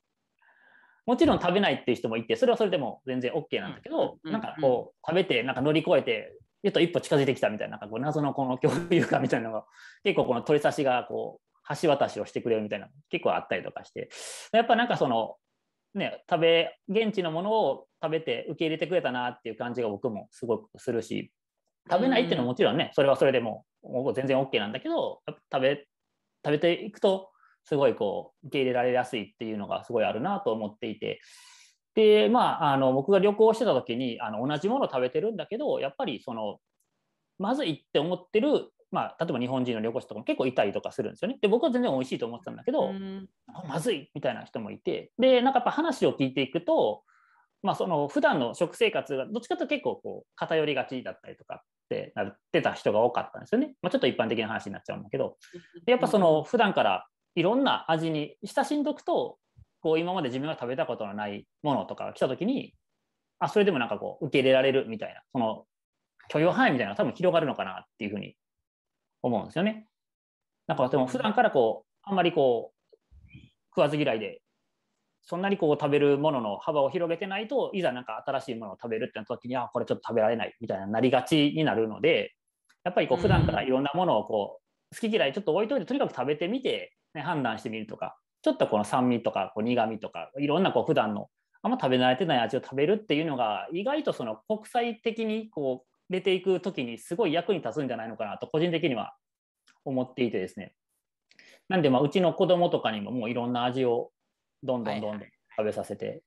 もちろん食べないっていう人もいてそれはそれでも全然 OK なんだけど、なんかこう食べてなんか乗り越えてちょっと一歩近づいてきたみたいななんかこう謎のこの共有感みたいなのが結構この取り差しがこう橋渡しをしてくれるみたいな結構あったりとかしてやっぱなんかそのね、食べ現地のものを食べて受け入れてくれたなっていう感じが僕もすごくするし食べないっていうのはもちろんね、うん、それはそれでも全然 OK なんだけど食べ食べていくとすごいこう受け入れられやすいっていうのがすごいあるなと思っていて。でまあ、あの僕が旅行してた時にあの同じもの食べてるんだけどやっぱりそのまずいって思ってるまあ、例えば日本人の旅行者とかも結構いたりとかするんですよね。で僕は全然美味しいと思ってたんだけど、うん、まずいみたいな人もいてでなんかやっぱ話を聞いていくと、まあ、その普段の食生活がどっちかというと結構こう偏りがちだったりとかってなってた人が多かったんですよね。まあ、ちょっと一般的な話になっちゃうんだけどでやっぱその普段からいろんな味に親しんどくとこう今まで自分が食べたことのないものとかが来た時にあそれでもなんかこう受け入れられるみたいなその許容範囲みたいなのが多分広がるのかなっていうふうに思うんですよね。なんかでも普段からこうあんまりこう食わず嫌いでそんなにこう食べるものの幅を広げてないといざ何か新しいものを食べるってなった時にあこれちょっと食べられないみたいななりがちになるのでやっぱりこう普段からいろんなものをこう好き嫌いちょっと置いといてとにかく食べてみて、ね、判断してみるとかちょっとこの酸味とかこう苦味とかいろんなこう普段のあんま食べ慣れてない味を食べるっていうのが意外とその国際的にこうれていくきにすごい役に立つんじゃないのかなと個人的には思っていてですねなんでまあうちの子供とかにももういろんな味をどんどんどんどん食べさせて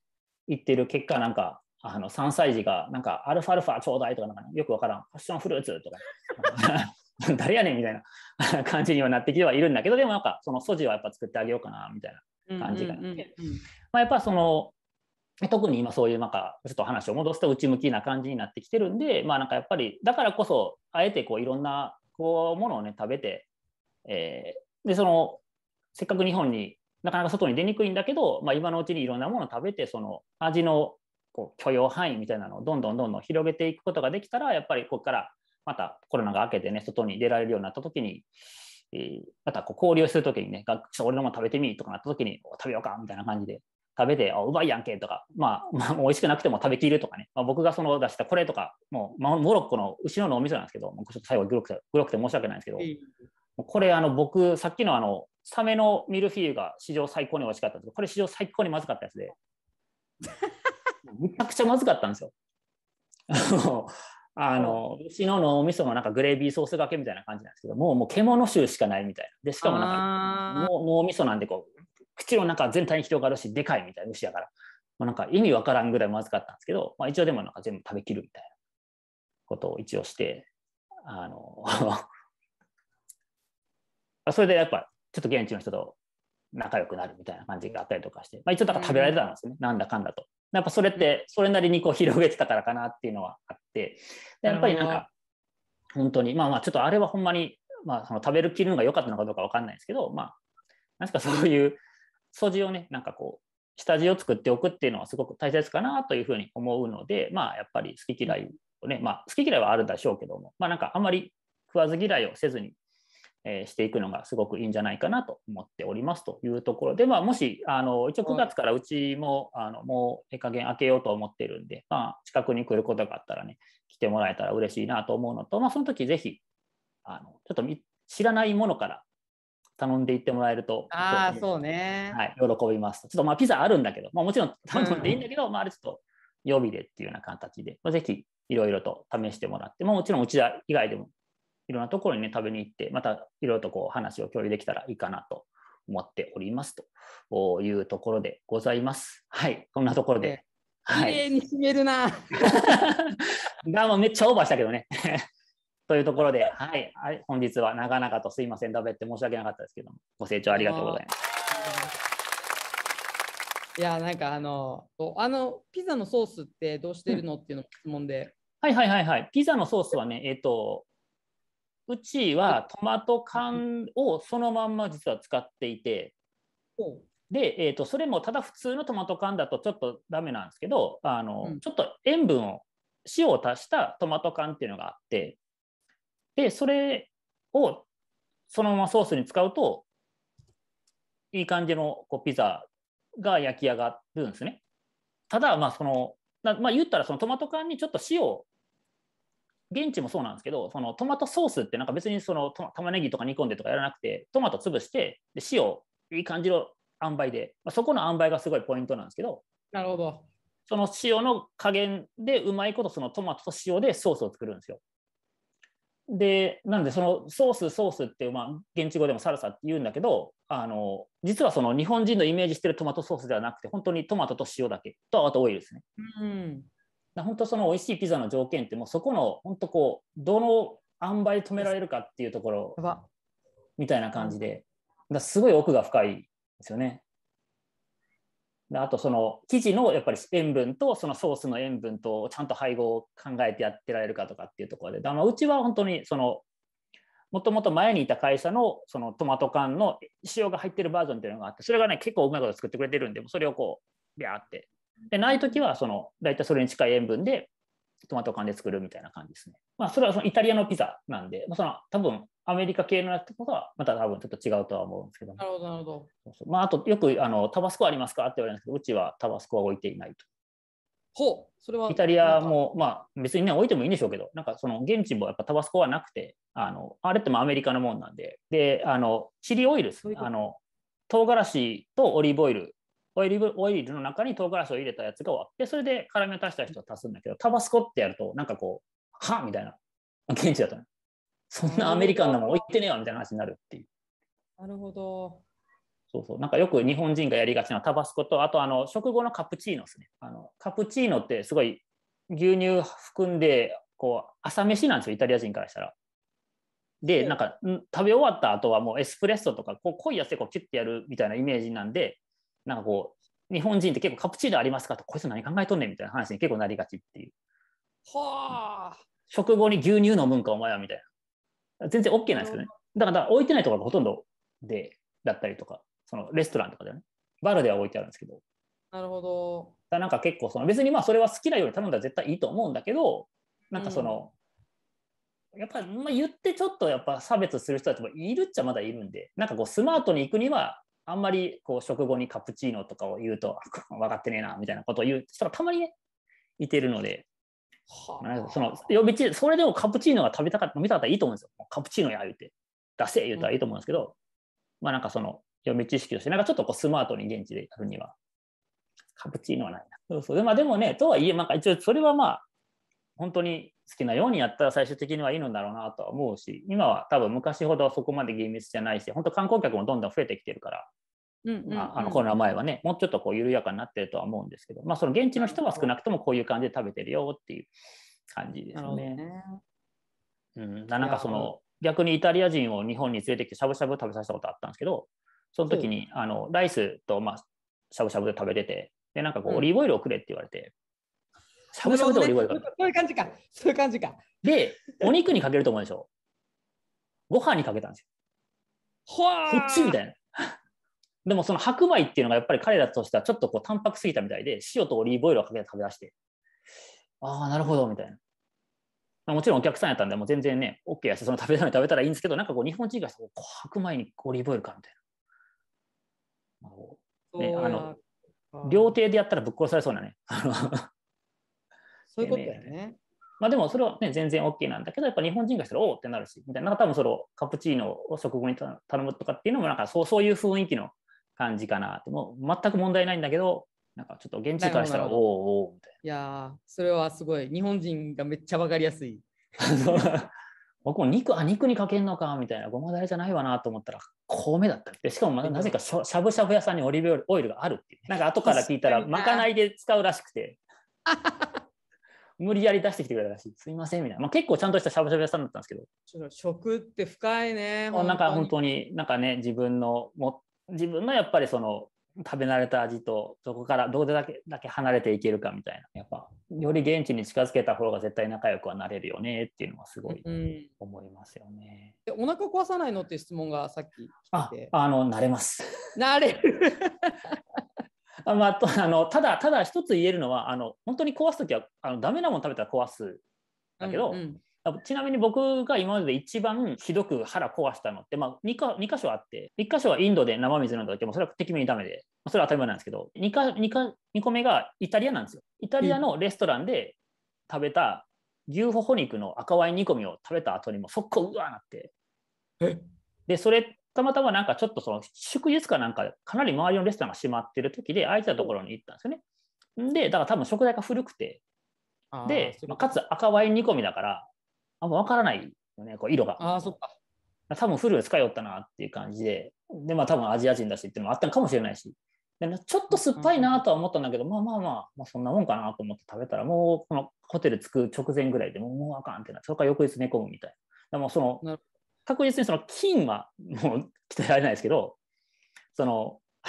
いってる結果なんかあの3歳児がなんかアルファルファちょうだいとかなんか、ね、よくわからんファッションフルーツとか 誰やねんみたいな 感じにはなってきてはいるんだけどでもなんかその素地はやっぱ作ってあげようかなみたいな感じが、まあ、やっぱその特に今そういうなんかちょっと話を戻すと内向きな感じになってきてるんでまあなんかやっぱりだからこそあえてこういろんなこうものをね食べて、えー、でそのせっかく日本になかなか外に出にくいんだけど、まあ、今のうちにいろんなものを食べてその味のこう許容範囲みたいなのをどんどんどんどん広げていくことができたらやっぱりここからまたコロナが明けてね外に出られるようになった時に、えまたこう交流する時にね「俺のも食べてみ」とかなった時に「食べようか」みたいな感じで食べて、あ、うまいやんけとか、まあ、まあ、美味しくなくても食べきるとかね、まあ、僕がその出したこれとか、もう、まあ、モロッコの後ろのお店なんですけど、ちょっと最後グロくて、グロくて申し訳ないんですけど、これ、あの、僕、さっきのあの、サメのミルフィーユが史上最高に美味しかったんですけど、これ史上最高にまずかったやつで、めちゃくちゃまずかったんですよ。あの、うの脳みそのなんかグレービーソースがけみたいな感じなんですけど、もう、もう獣臭しかないみたいな。で、しかもなんか、脳みそなんでこう、口の中全体に広がるし、でかいみたいな虫やから。まあ、なんか意味わからんぐらいまずかったんですけど、まあ、一応でもなんか全部食べきるみたいなことを一応して、あの それでやっぱちょっと現地の人と仲良くなるみたいな感じがあったりとかして、まあ、一応だから食べられたんですよね、うん、なんだかんだと。やっぱそれってそれなりにこう広げてたからかなっていうのはあってやっぱりなんか本当にまあまあちょっとあれはほんまに、まあ、その食べる気分が良かったのかどうか分かんないですけどまあなんかそういう素地をねなんかこう下地を作っておくっていうのはすごく大切かなというふうに思うのでまあやっぱり好き嫌いをね、まあ、好き嫌いはあるでしょうけどもまあなんかあんまり食わず嫌いをせずに、えー、していくのがすごくいいんじゃないかなと思っておりますというところで、まあ、もしあの一応9月からうちも、あのもうええ加減開けようと思ってるんで、まあ、近くに来ることがあったらね来てもらえたら嬉しいなと思うのと、まあ、その時ぜひあのちょっと知らないものから頼んでいってもらえると、ああ、そうね、はい、喜びます。ちょっとまあピザあるんだけど、まあ、もちろん頼んでいいんだけど、うん、まあ、あれちょっと予備でっていうような形で、まあ、ぜひいろいろと試してもらって、まあ、もちろんうち以外でもいろんなところにね食べに行って、またいろいろとこう話を共有できたらいいかなと思っておりますというところでございます。はい、こんなところで。綺、え、麗、ーに締めるな。がもうめっちゃオーバーしたけどね。というところで、はい、はい、本日は長々とすいません、食べって申し訳なかったですけども、ご清聴ありがとうございます。いや、なんかあの、あのピザのソースってどうしてるの、っていうの質問で。はいはいはいはい。ピザのソースはね、えっ、と、うちはトマト缶をそのまんま実は使っていて、で、えっと、とそれもただ普通のトマト缶だとちょっとダメなんですけどあの、うん、ちょっと塩分を塩を足したトマト缶っていうのがあってで、それをそのままソースに使うと、いい感じのこうピザが焼き上がるんですね。ただ、まあその、まあ、言ったらそのトマト缶にちょっと塩現地もそうなんですけどそのトマトソースってなんか別にその玉ねぎとか煮込んでとかやらなくてトマト潰してで塩いい感じの塩梅で、まあ、そこの塩梅がすごいポイントなんですけどなるほどその塩の加減でうまいことそのトマトと塩でソースを作るんですよ。で、なんで、そのソース、ソースってまあ、現地語でもサルサって言うんだけど、あの、実はその日本人のイメージしてるトマトソースではなくて、本当にトマトと塩だけと、あとオイルですね。うん。本当その美味しいピザの条件って、もうそこの、本当こう、どの塩梅で止められるかっていうところ、みたいな感じで、だすごい奥が深いですよね。あとその生地のやっぱり塩分とそのソースの塩分とちゃんと配合を考えてやってられるかとかっていうところでだまうちは本当にそのもともと前にいた会社のそのトマト缶の塩が入ってるバージョンっていうのがあってそれがね結構うまいこと作ってくれてるんでそれをこうビャーってでない時はその大体それに近い塩分でトマト缶で作るみたいな感じですねまあそれはそのイタリアのピザなんで、まあ、その多分アメリカ系のやつとかはまた多分ちょっと違うとは思うんですけど、なるほど、なるほど。そうそうまあ、あと、よくあのタバスコありますかって言われるんですけど、うちはタバスコは置いていないと。ほう、それは。イタリアも、まあ、別にね、置いてもいいんでしょうけど、なんかその現地もやっぱタバスコはなくて、あのあれってもアメリカのもんなんで、で、あのチリオイルですね。あの唐辛子とオリーブオイルオイルオイルの中に唐辛子を入れたやつがわってそれで辛みを足した人は足すんだけどタバスコってやるとなんかこうはみたいな現地だと、ね、そんなアメリカンなもん置いてねえわみたいな話になるっていう。なるほど。そうそうなんかよく日本人がやりがちなタバスコとあとあの食後のカプチーノですねあのカプチーノってすごい牛乳含んでこう朝飯なんですよイタリア人からしたら。でなんか食べ終わった後はもうエスプレッソとかこう濃いやつでこうキュッてやるみたいなイメージなんでなんかこう日本人って結構カプチーノありますかとこいつ何考えとんねんみたいな話に結構なりがちっていう。はあ。食後に牛乳飲むんかお前はみたいな。全然 OK なんですけどね。だから置いてないところがほとんどで、だったりとか、そのレストランとかでね、バルでは置いてあるんですけど。なるほど。だなんか結構その、別にまあそれは好きなように頼んだら絶対いいと思うんだけど、なんかその、うん、やっぱり、まあ、言ってちょっとやっぱ差別する人たちもいるっちゃまだいるんで、なんかこうスマートに行くには、あんまりこう食後にカプチーノとかを言うと分かってねえなみたいなことを言う人がたまにねいてるのでその予備知それでもカプチーノが食べたかった飲みたかったらいいと思うんですよカプチーノや言うて出せ言うたらいいと思うんですけど、うん、まあなんかその予備知識としてなんかちょっとこうスマートに現地でやるにはカプチーノはないなそうそうで,、まあ、でもねとはいえなんか一応それはまあ本当に好きなようにやったら最終的にはいいのだろうなとは思うし今は多分昔ほどそこまで厳密じゃないし本当観光客もどんどん増えてきてるからあ、あのコロナ前はねもうちょっとこう緩やかになってるとは思うんですけど、まあ、その現地の人は少なくともこういう感じで食べてるよっていう感じですね。ねうん、なんかその逆にイタリア人を日本に連れてきてしゃぶしゃぶ食べさせたことあったんですけどその時にあのライスと、まあ、しゃぶしゃぶで食べててでなんかこうオリーブオイルをくれって言われて、しゃぶしゃぶとオリーブオイルそういう感じかそういう感じかでお肉にかけると思うでしょご飯にかけたんですよこっちみたいなでもその白米っていうのがやっぱり彼らとしてはちょっとこう淡白すぎたみたいで、塩とオリーブオイルをかけて食べ出して、ああ、なるほど、みたいな。まあ、もちろんお客さんやったんで、もう全然ね、OK やし、その食べたら食べたらいいんですけど、なんかこう日本人がこう白米にオリーブオイルかみたいな。ね、あの料亭でやったらぶっ殺されそうなね。そういうことだよね。ねまあでもそれはね全然 OK なんだけどやっぱ日本人がしたらおおってなるしみたいななんか多分そのカプチーノを食後に頼むとかっていうのもなんかそうそういう雰囲気の感じかなっもう全く問題ないんだけど、なんかちょっと現地からしたら、おおおみたいな。いやそれはすごい、日本人がめっちゃ分かりやすい。僕も肉、あ、肉にかけんのかみたいな、ごまだれじゃないわなと思ったら、米だったり。しかも、なぜかしゃぶしゃぶ屋さんにオリーブオイルがあるってなんか後から聞いたら、まかないで使うらしくて。無理やり出してきてくれたらしい。すいません、みたいな。まあ、結構ちゃんとしたしゃぶしゃぶ屋さんだったんですけど。食って深いね。なんか本当に、なんかね、自分の自分のやっぱりその食べ慣れた味とそこからどこでだけだけ離れていけるかみたいなやっぱより現地に近づけた方が絶対仲良くはなれるよねっていうのはすごい思いますよね。うん、お腹壊さないのって質問がさっき来てあの慣れます。慣れる あまあ、あのただただ一つ言えるのはあの本当に壊す時はあのダメなもの食べたら壊すだけど、うんうん、ちなみに僕が今までで一番ひどく腹壊したのって、まあ2か、2箇所あって、1箇所はインドで生水飲んだけもそれは適当にダメで、それは当たり前なんですけど、2, か 2, か2個目がイタリアなんですよ。イタリアのレストランで食べた牛ほほ肉の赤ワイン煮込みを食べた後にも速攻うわーなって。で、それたまたまなんかちょっとその祝日かなんかかなり周りのレストランが閉まってる時で空いてたところに行ったんですよね。で、だから多分食材が古くて、で、まあ、かつ赤ワイン煮込みだから、あんま分からないよね、こう色が。ああ、そっか。多分フル使いよったなっていう感じで、で、まあ多分アジア人だしっていうのもあったのかもしれないし、でちょっと酸っぱいなとは思ったんだけど、まあまあまあ、まあ、そんなもんかなと思って食べたら、もうこのホテル着く直前ぐらいでもうもうあかんってなそこから翌日寝込むみたいな。でもその確実にその菌はもう 鍛えられないですけど、その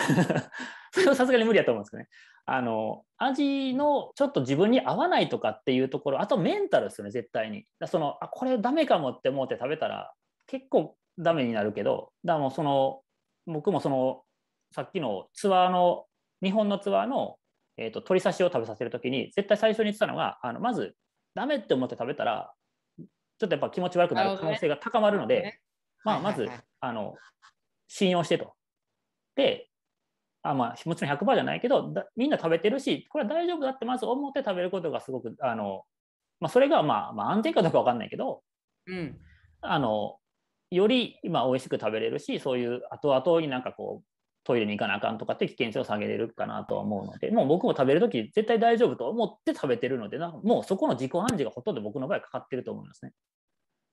それはさすがに無理やと思うんですけどね。あの味のちょっと自分に合わないとかっていうところあとメンタルですよね絶対にそのあこれダメかもって思って食べたら結構ダメになるけどだもその僕もそのさっきのツアーの日本のツアーの、えーと、鶏刺しを食べさせる時に絶対最初に言ってたのがあのまずダメって思って食べたらちょっとやっぱ気持ち悪くなる可能性が高まるので、まあ、まず、あの信用してと。であまあ、もちろん100%じゃないけどみんな食べてるしこれは大丈夫だってまず思って食べることがすごくあの、まあ、それが、まあ、まあ安定かどうか分かんないけど、うん、あのより今美味しく食べれるしそういう後々になんかこうトイレに行かなあかんとかって危険性を下げれるかなとは思うのでもう僕も食べる時絶対大丈夫と思って食べてるのでなもうそこの自己暗示がほとんど僕の場合かかってると思いますね。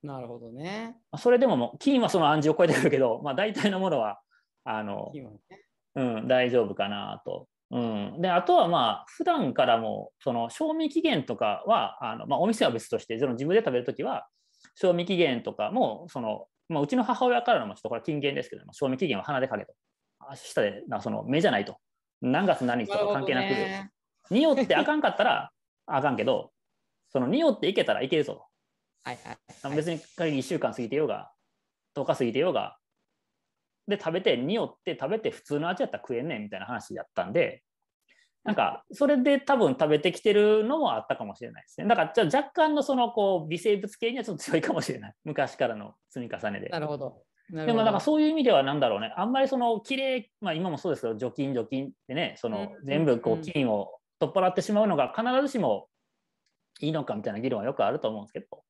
なるほどね。それでももう金はその暗示を超えてるけど、まあ、大体のものはあの、ね、うん、大丈夫かなと。うん、であとはまあ普段からもその賞味期限とかはあの、まあ、お店は別としてその自分で食べる時は賞味期限とかもその、まあ、うちの母親からのもちょっとこれ金言ですけども賞味期限は鼻でかけと舌でなその目じゃないと何月何日とか関係なくな匂ってあかんかったらあかんけどその匂っていけたらいけるぞはいはい、はい、別に仮に1週間過ぎてようが10日過ぎてようがで食べて匂って食べて普通の味やったら食えんねんみたいな話やったんでなんかそれで多分食べてきてるのもあったかもしれないですねだから若干のそのこう微生物系にはちょっと強いかもしれない 昔からの積み重ねで。なるほどでもなんかそういう意味では何だろうねあんまりそのきれい、まあ、今もそうですけど除菌除菌ってねその全部こう菌を取っ払ってしまうのが必ずしもいいのかみたいな議論はよくあると思うんですけど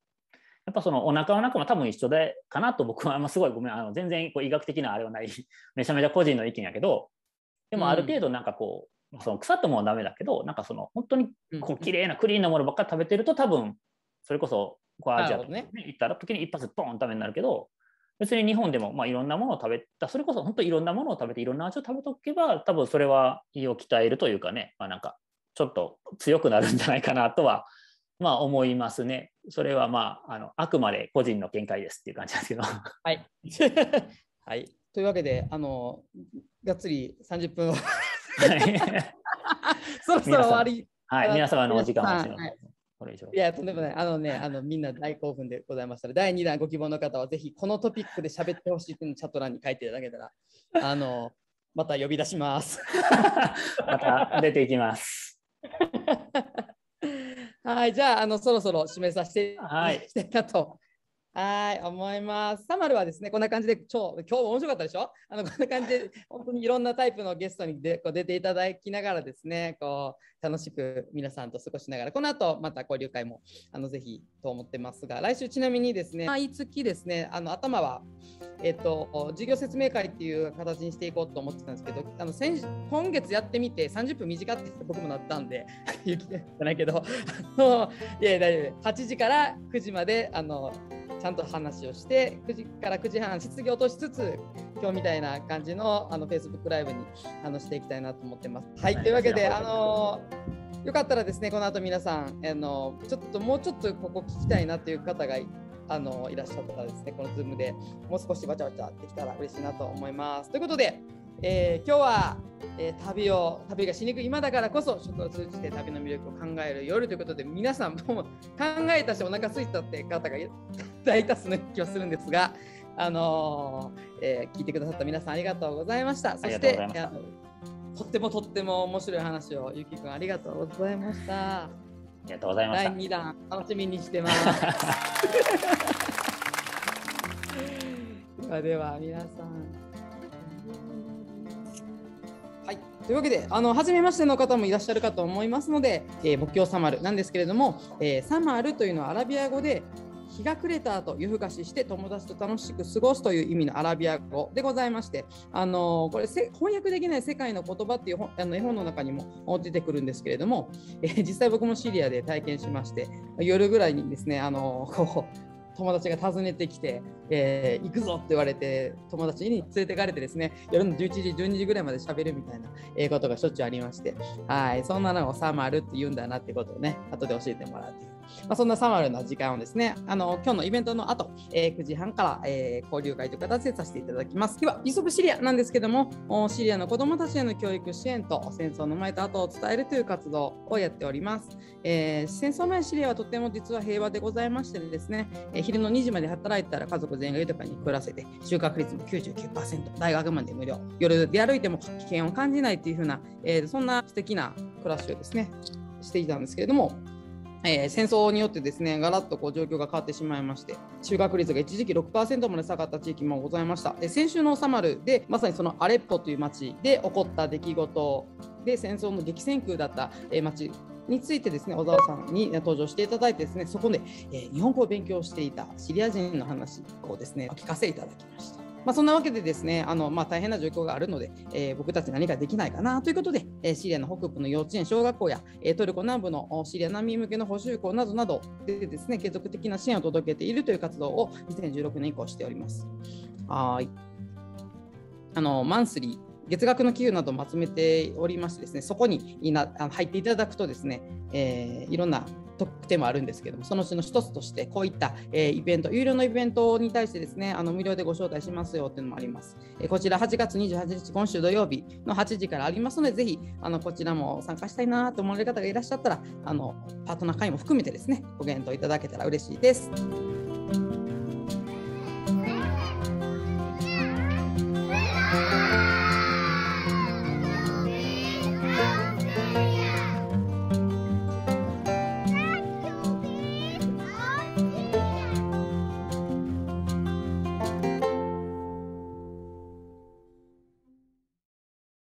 やっぱそのお腹の中も多分一緒でかなと僕はすごいごめんあの全然こう医学的なあれはない めちゃめちゃ個人の意見やけどでもある程度なんかこう、うん、その腐ったものはダメだけどなんかその本当にこう綺麗なクリーンなものばっかり食べてると多分それこそこうアジアとかね、ね行ったら時に一発ポーンダメになるけど別に日本でもまあいろんなものを食べたそれこそ本当いろんなものを食べていろんな味を食べておけば多分それは胃を鍛えるというかね、まあ、なんかちょっと強くなるんじゃないかなとはまあ、思いますね。それはまああのあくまで個人の見解ですっていう感じですけど。はい、はい、というわけであのがっつり30分を そろそろ終わり。はい、皆様のお時間を。これ以上。いや、とんでもない。あのね、あのみんな大興奮でございました第2弾ご希望の方は、ぜひこのトピックで喋ってほしいというのをチャット欄に書いていただけたら、あの、また呼び出します。また出ていきます。はい、じゃあ、あの、そろそろ締めさせて、はい、きたいなとはい、思います。サマルはですね、こんな感じで、超、今日面白かったでしょあの、こんな感じで、本当にいろんなタイプのゲストにでこう出ていただきながらですね、こう、楽しく皆さんと過ごしながら、この後、また交流会も、あの、ぜひと思ってますが、来週ちなみにですね、毎月ですね、あの、頭は、えっと、授業説明会っていう形にしていこうと思ってたんですけど、あの、先今月やってみて、30分短くて僕もなったんで、雪じゃないけど、いや、大丈夫8時から9時まで、あの、ゃんと話をして9時から9時半質疑を落としつつ今日みたいな感じのあの Facebook ライブにあのしていきたいなと思ってます。はい、というわけであのよかったらですねこの後皆さんあのちょっともうちょっとここ聞きたいなという方があのいらっしゃったらですねこの Zoom でもう少しバチャバチャできたら嬉しいなと思います。ということでえー、今日は、えー、旅を旅がしにくい今だからこそ食を通じて旅の魅力を考える夜ということで皆さんも考えたしお腹空いたって方が大多数の気はするんですが、あのー、え聞いてくださった皆さんありがとうございました。そしてとってもとっても面白い話をゆきくんありがとうございました。ありがとうございまし第二弾楽しみにしてます。ではでは皆さん。というわけで、あの初めましての方もいらっしゃるかと思いますので、えー、仏教サマルなんですけれども、えー、サマルというのはアラビア語で日が暮れた後夜更かしして友達と楽しく過ごすという意味のアラビア語でございまして、あのこれ翻訳できない世界の言葉っていうあの絵本の中にも出てくるんですけれども、えー、実際僕もシリアで体験しまして夜ぐらいにですね、あのこう友達が訪ねてきてえー、行くぞって言われて友達に連れてかれてですね夜の11時12時ぐらいまで喋るみたいな、えことがしょっちゅうありましてはいそんなのをサマルって言うんだなってことをね後で教えてもらうという。まあ、そんなサマルな時間をですね、あの今日のイベントの後、えー、9時半から、えー、交流会という形でさせていただきます。では、イソブシリアなんですけども、シリアの子どもたちへの教育支援と戦争の前と後を伝えるという活動をやっております。えー、戦争前シリアはとても実は平和でございましてですね、えー、昼の2時まで働いたら家族学全寮かに暮らせて収穫率も99%大学まで無料夜出歩いても危険を感じないっていうふうな、えー、そんな素敵な暮らしをですねしていたんですけれどもえー、戦争によってですねガラッとこう状況が変わってしまいまして収穫率が一時期6%まで下がった地域もございましたで先週の収まるでまさにそのアレッポという町で起こった出来事で戦争の激戦区だった町についてですね小沢さんに登場していただいてですねそこで、えー、日本語を勉強していたシリア人の話をですねお聞かせいただきました。まあ、そんなわけでですねあの、まあ、大変な状況があるので、えー、僕たち何かできないかなということで、えー、シリアの北部の幼稚園小学校や、えー、トルコ南部のシリア難民向けの補修校などなどでですね継続的な支援を届けているという活動を2016年以降しております。はいあのマンスリー月額の給与なども集めておりましてですねそこに入っていただくとですね、えー、いろんな特典もあるんですけども、そのうちの一つとして、こういった、えー、イベント、有料のイベントに対してですね、あの無料でご招待しますよというのもあります。えー、こちら8月28日、今週土曜日の8時からありますので、ぜひあのこちらも参加したいなと思われる方がいらっしゃったら、あのパートナー会も含めてですね、ご検討いただけたら嬉しいです。